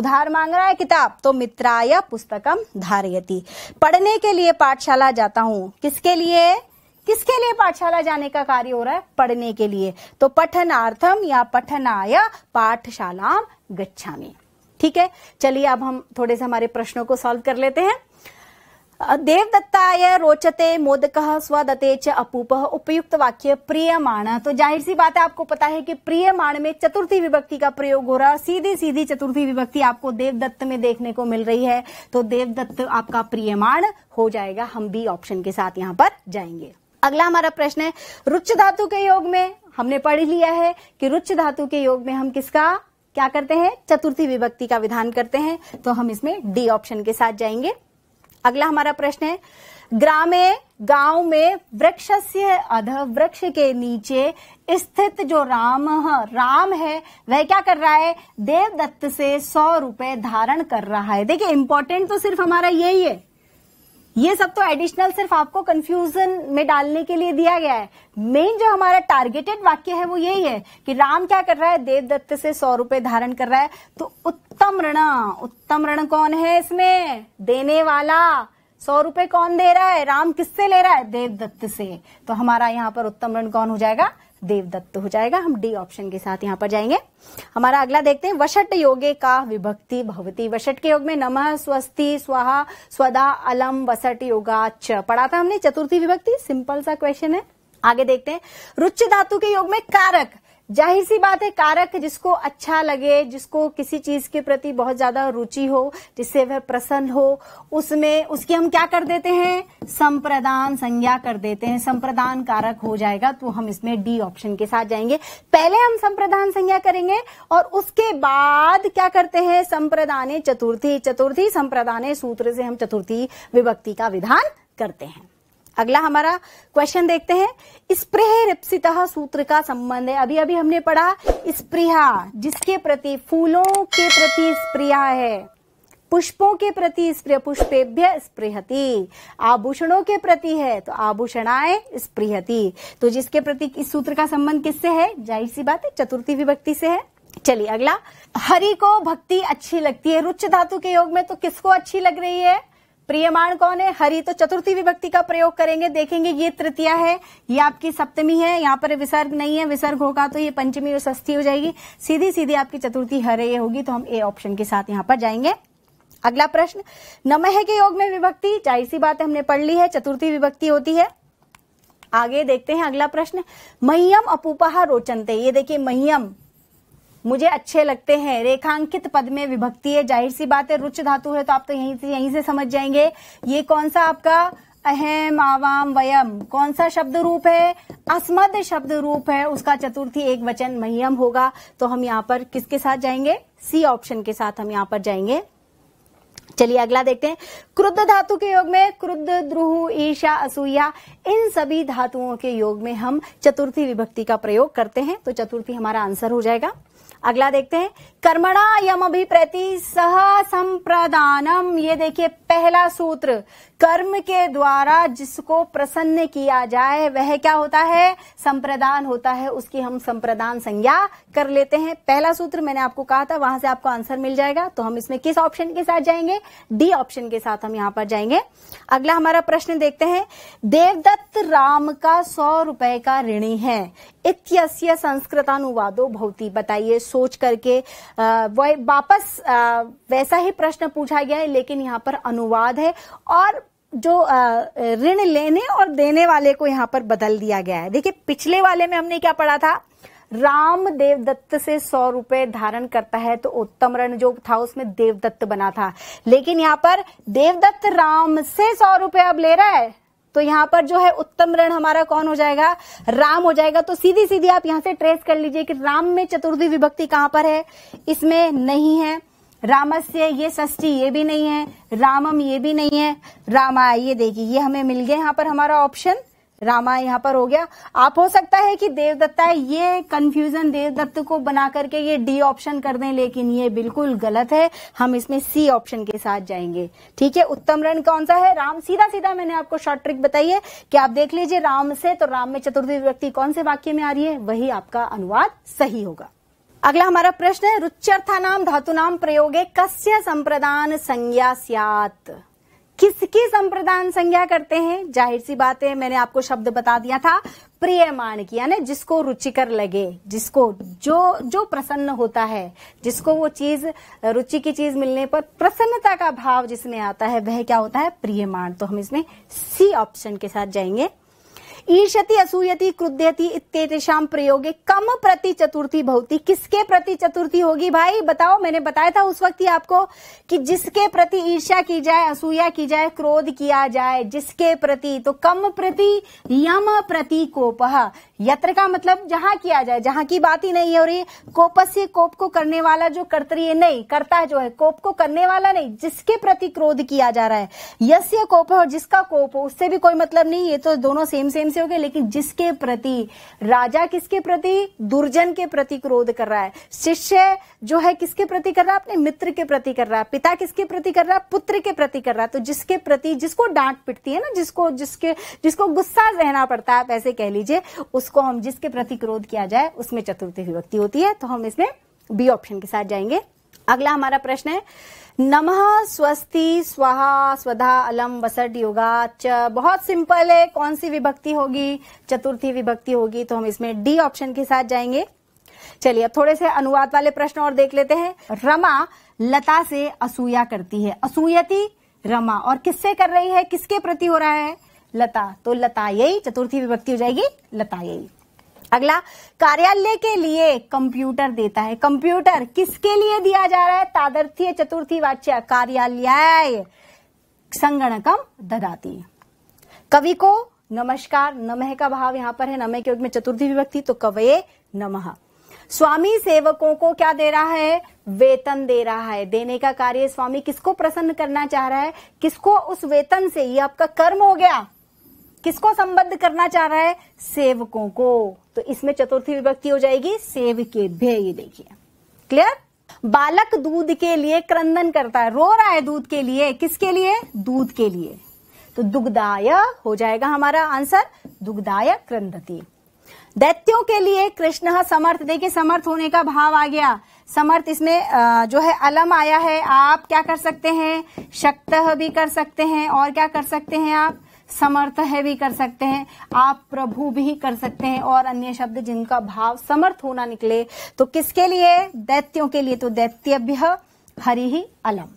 उधार मांग रहा है किताब तो मित्राय पुस्तकम धारयती पढ़ने के लिए पाठशाला जाता हूं किसके लिए किसके लिए पाठशाला जाने का कार्य हो रहा है पढ़ने के लिए तो पठनार्थम या पठनाय पाठशाला गच्छा ठीक है चलिए अब हम थोड़े से हमारे प्रश्नों को सॉल्व कर लेते हैं देवदत्ताय रोचते मोदक स्वदते च अपूप उपयुक्त वाक्य प्रियमाण तो जाहिर सी बात है आपको पता है कि प्रियमाण में चतुर्थी विभक्ति का प्रयोग हो रहा है सीधी सीधी चतुर्थी विभक्ति आपको देवदत्त में देखने को मिल रही है तो देवदत्त आपका प्रियमाण हो जाएगा हम बी ऑप्शन के साथ यहाँ पर जाएंगे अगला हमारा प्रश्न है रुच धातु के योग में हमने पढ़ लिया है कि रुच धातु के योग में हम किसका क्या करते हैं चतुर्थी विभक्ति का विधान करते हैं तो हम इसमें डी ऑप्शन के साथ जाएंगे अगला हमारा प्रश्न है ग्रामे गांव में वृक्ष से अध वृक्ष के नीचे स्थित जो राम राम है वह क्या कर रहा है देवदत्त से सौ रुपए धारण कर रहा है देखिए इंपॉर्टेंट तो सिर्फ हमारा यही है ये सब तो एडिशनल सिर्फ आपको कंफ्यूजन में डालने के लिए दिया गया है मेन जो हमारा टारगेटेड वाक्य है वो यही है कि राम क्या कर रहा है देवदत्त से सौ रुपए धारण कर रहा है तो उत्तम ऋण उत्तम ऋण कौन है इसमें देने वाला सौ रुपए कौन दे रहा है राम किससे ले रहा है देवदत्त से तो हमारा यहाँ पर उत्तम ऋण कौन हो जाएगा देवदत्त हो जाएगा हम डी ऑप्शन के साथ यहाँ पर जाएंगे हमारा अगला देखते हैं वशट योगे का विभक्ति भवती वशट के योग में नमः स्वस्ति स्वाहा स्वदा अलम वसट योगा च पढ़ा था हमने चतुर्थी विभक्ति सिंपल सा क्वेश्चन है आगे देखते हैं रुच धातु के योग में कारक जाहिर सी बात है कारक जिसको अच्छा लगे जिसको किसी चीज के प्रति बहुत ज्यादा रुचि हो जिससे वह प्रसन्न हो उसमें उसकी हम क्या कर देते हैं संप्रदान संज्ञा कर देते हैं संप्रदान कारक हो जाएगा तो हम इसमें डी ऑप्शन के साथ जाएंगे पहले हम संप्रदान संज्ञा करेंगे और उसके बाद क्या करते हैं संप्रदाने चतुर्थी चतुर्थी संप्रदाने सूत्र से हम चतुर्थी विभक्ति का विधान करते हैं अगला हमारा क्वेश्चन देखते हैं स्प्रेह रिप्सिता सूत्र का संबंध है अभी अभी हमने पढ़ा स्प्रिया जिसके प्रति फूलों के प्रति स्प्रिया है पुष्पों के प्रति स्प्रिय पुष्पेभ्य स्प्रियति आभूषणों के प्रति है तो आभूषणाए स्प्रियति तो जिसके प्रति इस सूत्र का संबंध किससे है जाहिर सी बात है चतुर्थी विभक्ति से है चलिए अगला हरि को भक्ति अच्छी लगती है रुच धातु के योग में तो किसको अच्छी लग रही है प्रियमाण कौन है हरि तो चतुर्थी विभक्ति का प्रयोग करेंगे देखेंगे ये तृतीया है ये आपकी सप्तमी है यहाँ पर विसर्ग नहीं है विसर्ग होगा तो ये पंचमी और षष्ठी हो जाएगी सीधी सीधी आपकी चतुर्थी हरे ये होगी तो हम ए ऑप्शन के साथ यहाँ पर जाएंगे अगला प्रश्न नमह के योग में विभक्ति जाहिर सी बात हमने पढ़ ली है चतुर्थी विभक्ति होती है आगे देखते हैं अगला प्रश्न मह्यम अपूपहा रोचनते ये देखिए मह्यम मुझे अच्छे लगते हैं रेखांकित पद में विभक्ति है जाहिर सी बात है रुच धातु है तो आप तो यहीं से यहीं से समझ जाएंगे ये कौन सा आपका अहम आवाम वयम कौन सा शब्द रूप है अस्मद शब्द रूप है उसका चतुर्थी एक वचन मह्यम होगा तो हम यहाँ पर किसके साथ जाएंगे सी ऑप्शन के साथ हम यहाँ पर जाएंगे चलिए अगला देखते हैं क्रुद्ध धातु के योग में क्रुद्ध द्रुह ईशा असूया इन सभी धातुओं के योग में हम चतुर्थी विभक्ति का प्रयोग करते हैं तो चतुर्थी हमारा आंसर हो जाएगा अगला देखते हैं कर्मणा यम अभिप्रति सह संप्रदानम ये देखिए पहला सूत्र कर्म के द्वारा जिसको प्रसन्न किया जाए वह क्या होता है संप्रदान होता है उसकी हम संप्रदान संज्ञा कर लेते हैं पहला सूत्र मैंने आपको कहा था वहां से आपको आंसर मिल जाएगा तो हम इसमें किस ऑप्शन के साथ जाएंगे डी ऑप्शन के साथ हम यहाँ पर जाएंगे अगला हमारा प्रश्न देखते हैं देवदत्त राम का सौ रुपए का ऋणी है इत्यस्य संस्कृतानुवादो भवती बताइए सोच करके वापस वैसा ही प्रश्न पूछा गया है लेकिन यहाँ पर अनुवाद है और जो ऋण लेने और देने वाले को यहाँ पर बदल दिया गया है देखिए पिछले वाले में हमने क्या पढ़ा था राम देवदत्त से सौ रुपए धारण करता है तो उत्तम ऋण जो था उसमें देवदत्त बना था लेकिन यहाँ पर देवदत्त राम से सौ रुपए अब ले रहा है तो यहाँ पर जो है उत्तम रण हमारा कौन हो जाएगा राम हो जाएगा तो सीधी सीधी आप यहाँ से ट्रेस कर लीजिए कि राम में चतुर्थी विभक्ति कहाँ पर है इसमें नहीं है रामस्य ये षष्ठी ये भी नहीं है रामम ये भी नहीं है रामाय ये देखिए ये हमें मिल गया यहाँ पर हमारा ऑप्शन रामा यहाँ पर हो गया आप हो सकता है कि देवदत्ता ये कंफ्यूजन देवदत्त को बना करके ये डी ऑप्शन कर दें लेकिन ये बिल्कुल गलत है हम इसमें सी ऑप्शन के साथ जाएंगे ठीक है उत्तम रण कौन सा है राम सीधा सीधा मैंने आपको शॉर्ट ट्रिक बताई है कि आप देख लीजिए राम से तो राम में चतुर्थी व्यक्ति कौन से वाक्य में आ रही है वही आपका अनुवाद सही होगा अगला हमारा प्रश्न है रुच्यर्थानाम धातुनाम प्रयोगे कस्य संप्रदान संज्ञा सियात किसकी संप्रदान संज्ञा करते हैं जाहिर सी बात है मैंने आपको शब्द बता दिया था प्रिय मान की यानी जिसको रुचिकर लगे जिसको जो जो प्रसन्न होता है जिसको वो चीज रुचि की चीज मिलने पर प्रसन्नता का भाव जिसमें आता है वह क्या होता है प्रियमाण तो हम इसमें सी ऑप्शन के साथ जाएंगे ईर्षति असूयति क्रुद्यति इत्येतेषाम प्रयोगे कम प्रति चतुर्थी भवती किसके प्रति चतुर्थी होगी भाई बताओ मैंने बताया था उस वक्त ही आपको कि जिसके प्रति ईर्ष्या की जाए असूया की जाए क्रोध किया जाए जिसके प्रति तो कम प्रति यम प्रति कोपह यत्र का मतलब जहां किया जाए जहां की बात ही नहीं हो रही कोपस कोपस्य कोप को करने वाला जो कर्तरी नहीं करता जो है कोप को करने वाला नहीं जिसके प्रति क्रोध किया जा रहा है यस्य कोप है और जिसका कोप हो उससे भी कोई मतलब नहीं ये तो दोनों सेम सेम से हो गए लेकिन जिसके प्रति राजा किसके प्रति दुर्जन के प्रति क्रोध कर रहा है शिष्य जो है किसके प्रति कर रहा है अपने मित्र के प्रति कर रहा है पिता किसके प्रति कर रहा है पुत्र के प्रति कर रहा है तो जिसके प्रति जिसको डांट पिटती है ना जिसको जिसके जिसको गुस्सा रहना पड़ता है आप ऐसे कह लीजिए उस उसको हम जिसके प्रति क्रोध किया जाए उसमें चतुर्थी विभक्ति होती है तो हम इसमें बी ऑप्शन के साथ जाएंगे अगला हमारा प्रश्न है नमः स्वस्ति स्वाहा स्वधा अलम वसट योगा च बहुत सिंपल है कौन सी विभक्ति होगी चतुर्थी विभक्ति होगी तो हम इसमें डी ऑप्शन के साथ जाएंगे चलिए अब थोड़े से अनुवाद वाले प्रश्न और देख लेते हैं रमा लता से असूया करती है असूयती रमा और किससे कर रही है किसके प्रति हो रहा है लता तो लता यही चतुर्थी विभक्ति हो जाएगी लता यही अगला कार्यालय के लिए कंप्यूटर देता है कंप्यूटर किसके लिए दिया जा रहा है तादर्थीय चतुर्थी वाच्य कार्यालय संगणकम ददाती कवि को नमस्कार नमह का भाव यहां पर है नमह के युग में चतुर्थी विभक्ति तो कवये नमः स्वामी सेवकों को क्या दे रहा है वेतन दे रहा है देने का कार्य स्वामी किसको प्रसन्न करना चाह रहा है किसको उस वेतन से ये आपका कर्म हो गया किसको संबद्ध करना चाह रहा है सेवकों को तो इसमें चतुर्थी विभक्ति हो जाएगी सेव के भे ये देखिए क्लियर बालक दूध के लिए क्रंदन करता है रो रहा है दूध के लिए किसके लिए दूध के लिए तो दुग्धाय हो जाएगा हमारा आंसर दुग्धाय क्रंदती दैत्यों के लिए कृष्ण समर्थ देखिए समर्थ होने का भाव आ गया समर्थ इसमें जो है अलम आया है आप क्या कर सकते हैं शक्त भी कर सकते हैं और क्या कर सकते हैं आप समर्थ है भी कर सकते हैं आप प्रभु भी कर सकते हैं और अन्य शब्द जिनका भाव समर्थ होना निकले तो किसके लिए दैत्यों के लिए तो दैत्यभ्य हरि ही अलम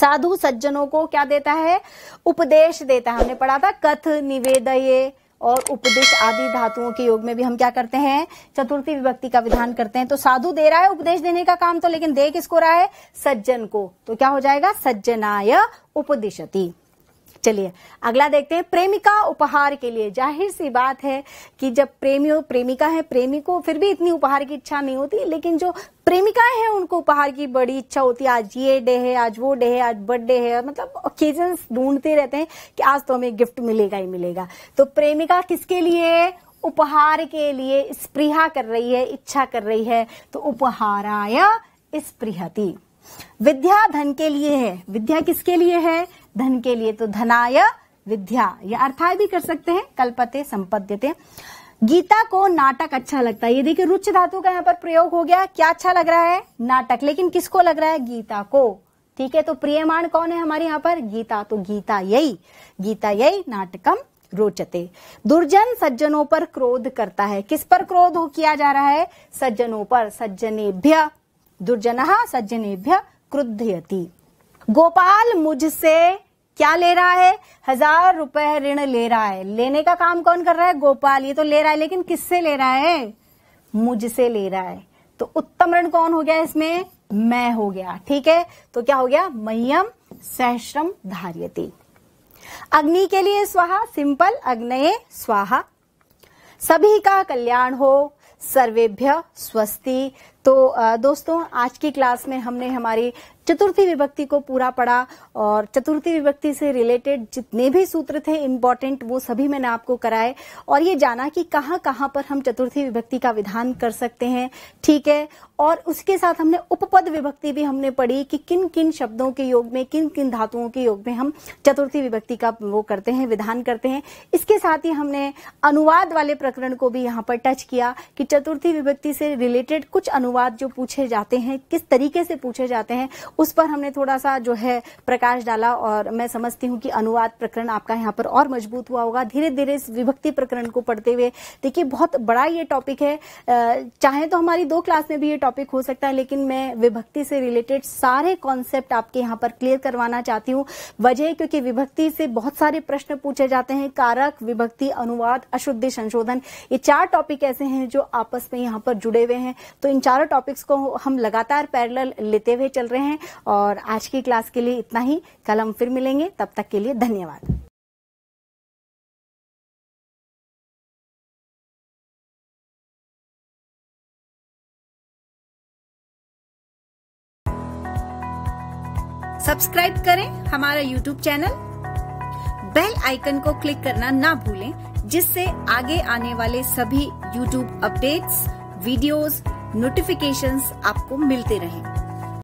साधु सज्जनों को क्या देता है उपदेश देता है हमने पढ़ा था कथ निवेदये और उपदेश आदि धातुओं के योग में भी हम क्या करते हैं चतुर्थी विभक्ति का विधान करते हैं तो साधु दे रहा है उपदेश देने का काम तो लेकिन दे किसको रहा है सज्जन को तो क्या हो जाएगा सज्जनाय उपदिशति चलिए अगला देखते हैं प्रेमिका उपहार के लिए जाहिर सी बात है कि जब प्रेमी प्रेमिका है प्रेमी को फिर भी इतनी उपहार की इच्छा नहीं होती लेकिन जो प्रेमिकाएं हैं उनको उपहार की बड़ी इच्छा होती है आज ये डे है आज वो डे है आज बर्थडे है मतलब ओकेजन ढूंढते रहते हैं कि आज तो हमें गिफ्ट मिलेगा ही मिलेगा तो प्रेमिका किसके लिए उपहार के लिए स्प्रिया कर रही है इच्छा कर रही है तो उपहाराया स्प्रियति विद्या धन के लिए है विद्या किसके लिए है धन के लिए तो धनाय विद्या या अर्थाय भी कर सकते हैं कल्पते संपद्यते गीता को नाटक अच्छा लगता है ये देखिए रुच धातु का यहाँ पर प्रयोग हो गया क्या अच्छा लग रहा है नाटक लेकिन किसको लग रहा है गीता को ठीक है तो प्रियमाण कौन है हमारे यहाँ पर गीता तो गीता यही गीता यही नाटकम रोचते दुर्जन सज्जनों पर क्रोध करता है किस पर क्रोध किया जा रहा है सज्जनों पर सज्जनेभ्य दुर्जन सज्जनेभ्य क्रुद्धयती गोपाल मुझसे क्या ले रहा है हजार रुपए ऋण ले रहा है लेने का काम कौन कर रहा है गोपाल ये तो ले रहा है लेकिन किससे ले रहा है मुझसे ले रहा है तो उत्तम ऋण कौन हो गया इसमें मैं हो गया ठीक है तो क्या हो गया मयम सहश्रम धार्यती अग्नि के लिए स्वाहा सिंपल अग्नये स्वाहा सभी का कल्याण हो सर्वेभ्य स्वस्ति तो दोस्तों आज की क्लास में हमने हमारी चतुर्थी विभक्ति को पूरा पढ़ा और चतुर्थी विभक्ति से रिलेटेड जितने भी सूत्र थे इम्पोर्टेंट वो सभी मैंने आपको कराए और ये जाना कि कहाँ कहाँ पर हम चतुर्थी विभक्ति का विधान कर सकते हैं ठीक है और उसके साथ हमने उपपद विभक्ति भी हमने पढ़ी कि किन किन शब्दों के योग में किन किन धातुओं के योग में हम चतुर्थी विभक्ति का वो करते हैं विधान करते हैं इसके साथ ही हमने अनुवाद वाले प्रकरण को भी यहाँ पर टच किया कि चतुर्थी विभक्ति से रिलेटेड कुछ अनुवाद जो पूछे जाते हैं किस तरीके से पूछे जाते हैं उस पर हमने थोड़ा सा जो है प्रकाश डाला और मैं समझती हूँ कि अनुवाद प्रकरण आपका यहाँ पर और मजबूत हुआ होगा धीरे धीरे इस विभक्ति प्रकरण को पढ़ते हुए देखिए बहुत बड़ा ये टॉपिक है चाहे तो हमारी दो क्लास में भी ये टॉपिक हो सकता है लेकिन मैं विभक्ति से रिलेटेड सारे कॉन्सेप्ट आपके यहाँ पर क्लियर करवाना चाहती हूँ वजह क्योंकि विभक्ति से बहुत सारे प्रश्न पूछे जाते हैं कारक विभक्ति अनुवाद अशुद्धि संशोधन ये चार टॉपिक ऐसे हैं जो आपस में यहाँ पर जुड़े हुए हैं तो इन चारों टॉपिक्स को हम लगातार पैरल लेते हुए चल रहे हैं और आज की क्लास के लिए इतना ही कल हम फिर मिलेंगे तब तक के लिए धन्यवाद सब्सक्राइब करें हमारा यूट्यूब चैनल बेल आइकन को क्लिक करना ना भूलें जिससे आगे आने वाले सभी यूट्यूब अपडेट्स वीडियोस, नोटिफिकेशंस आपको मिलते रहें।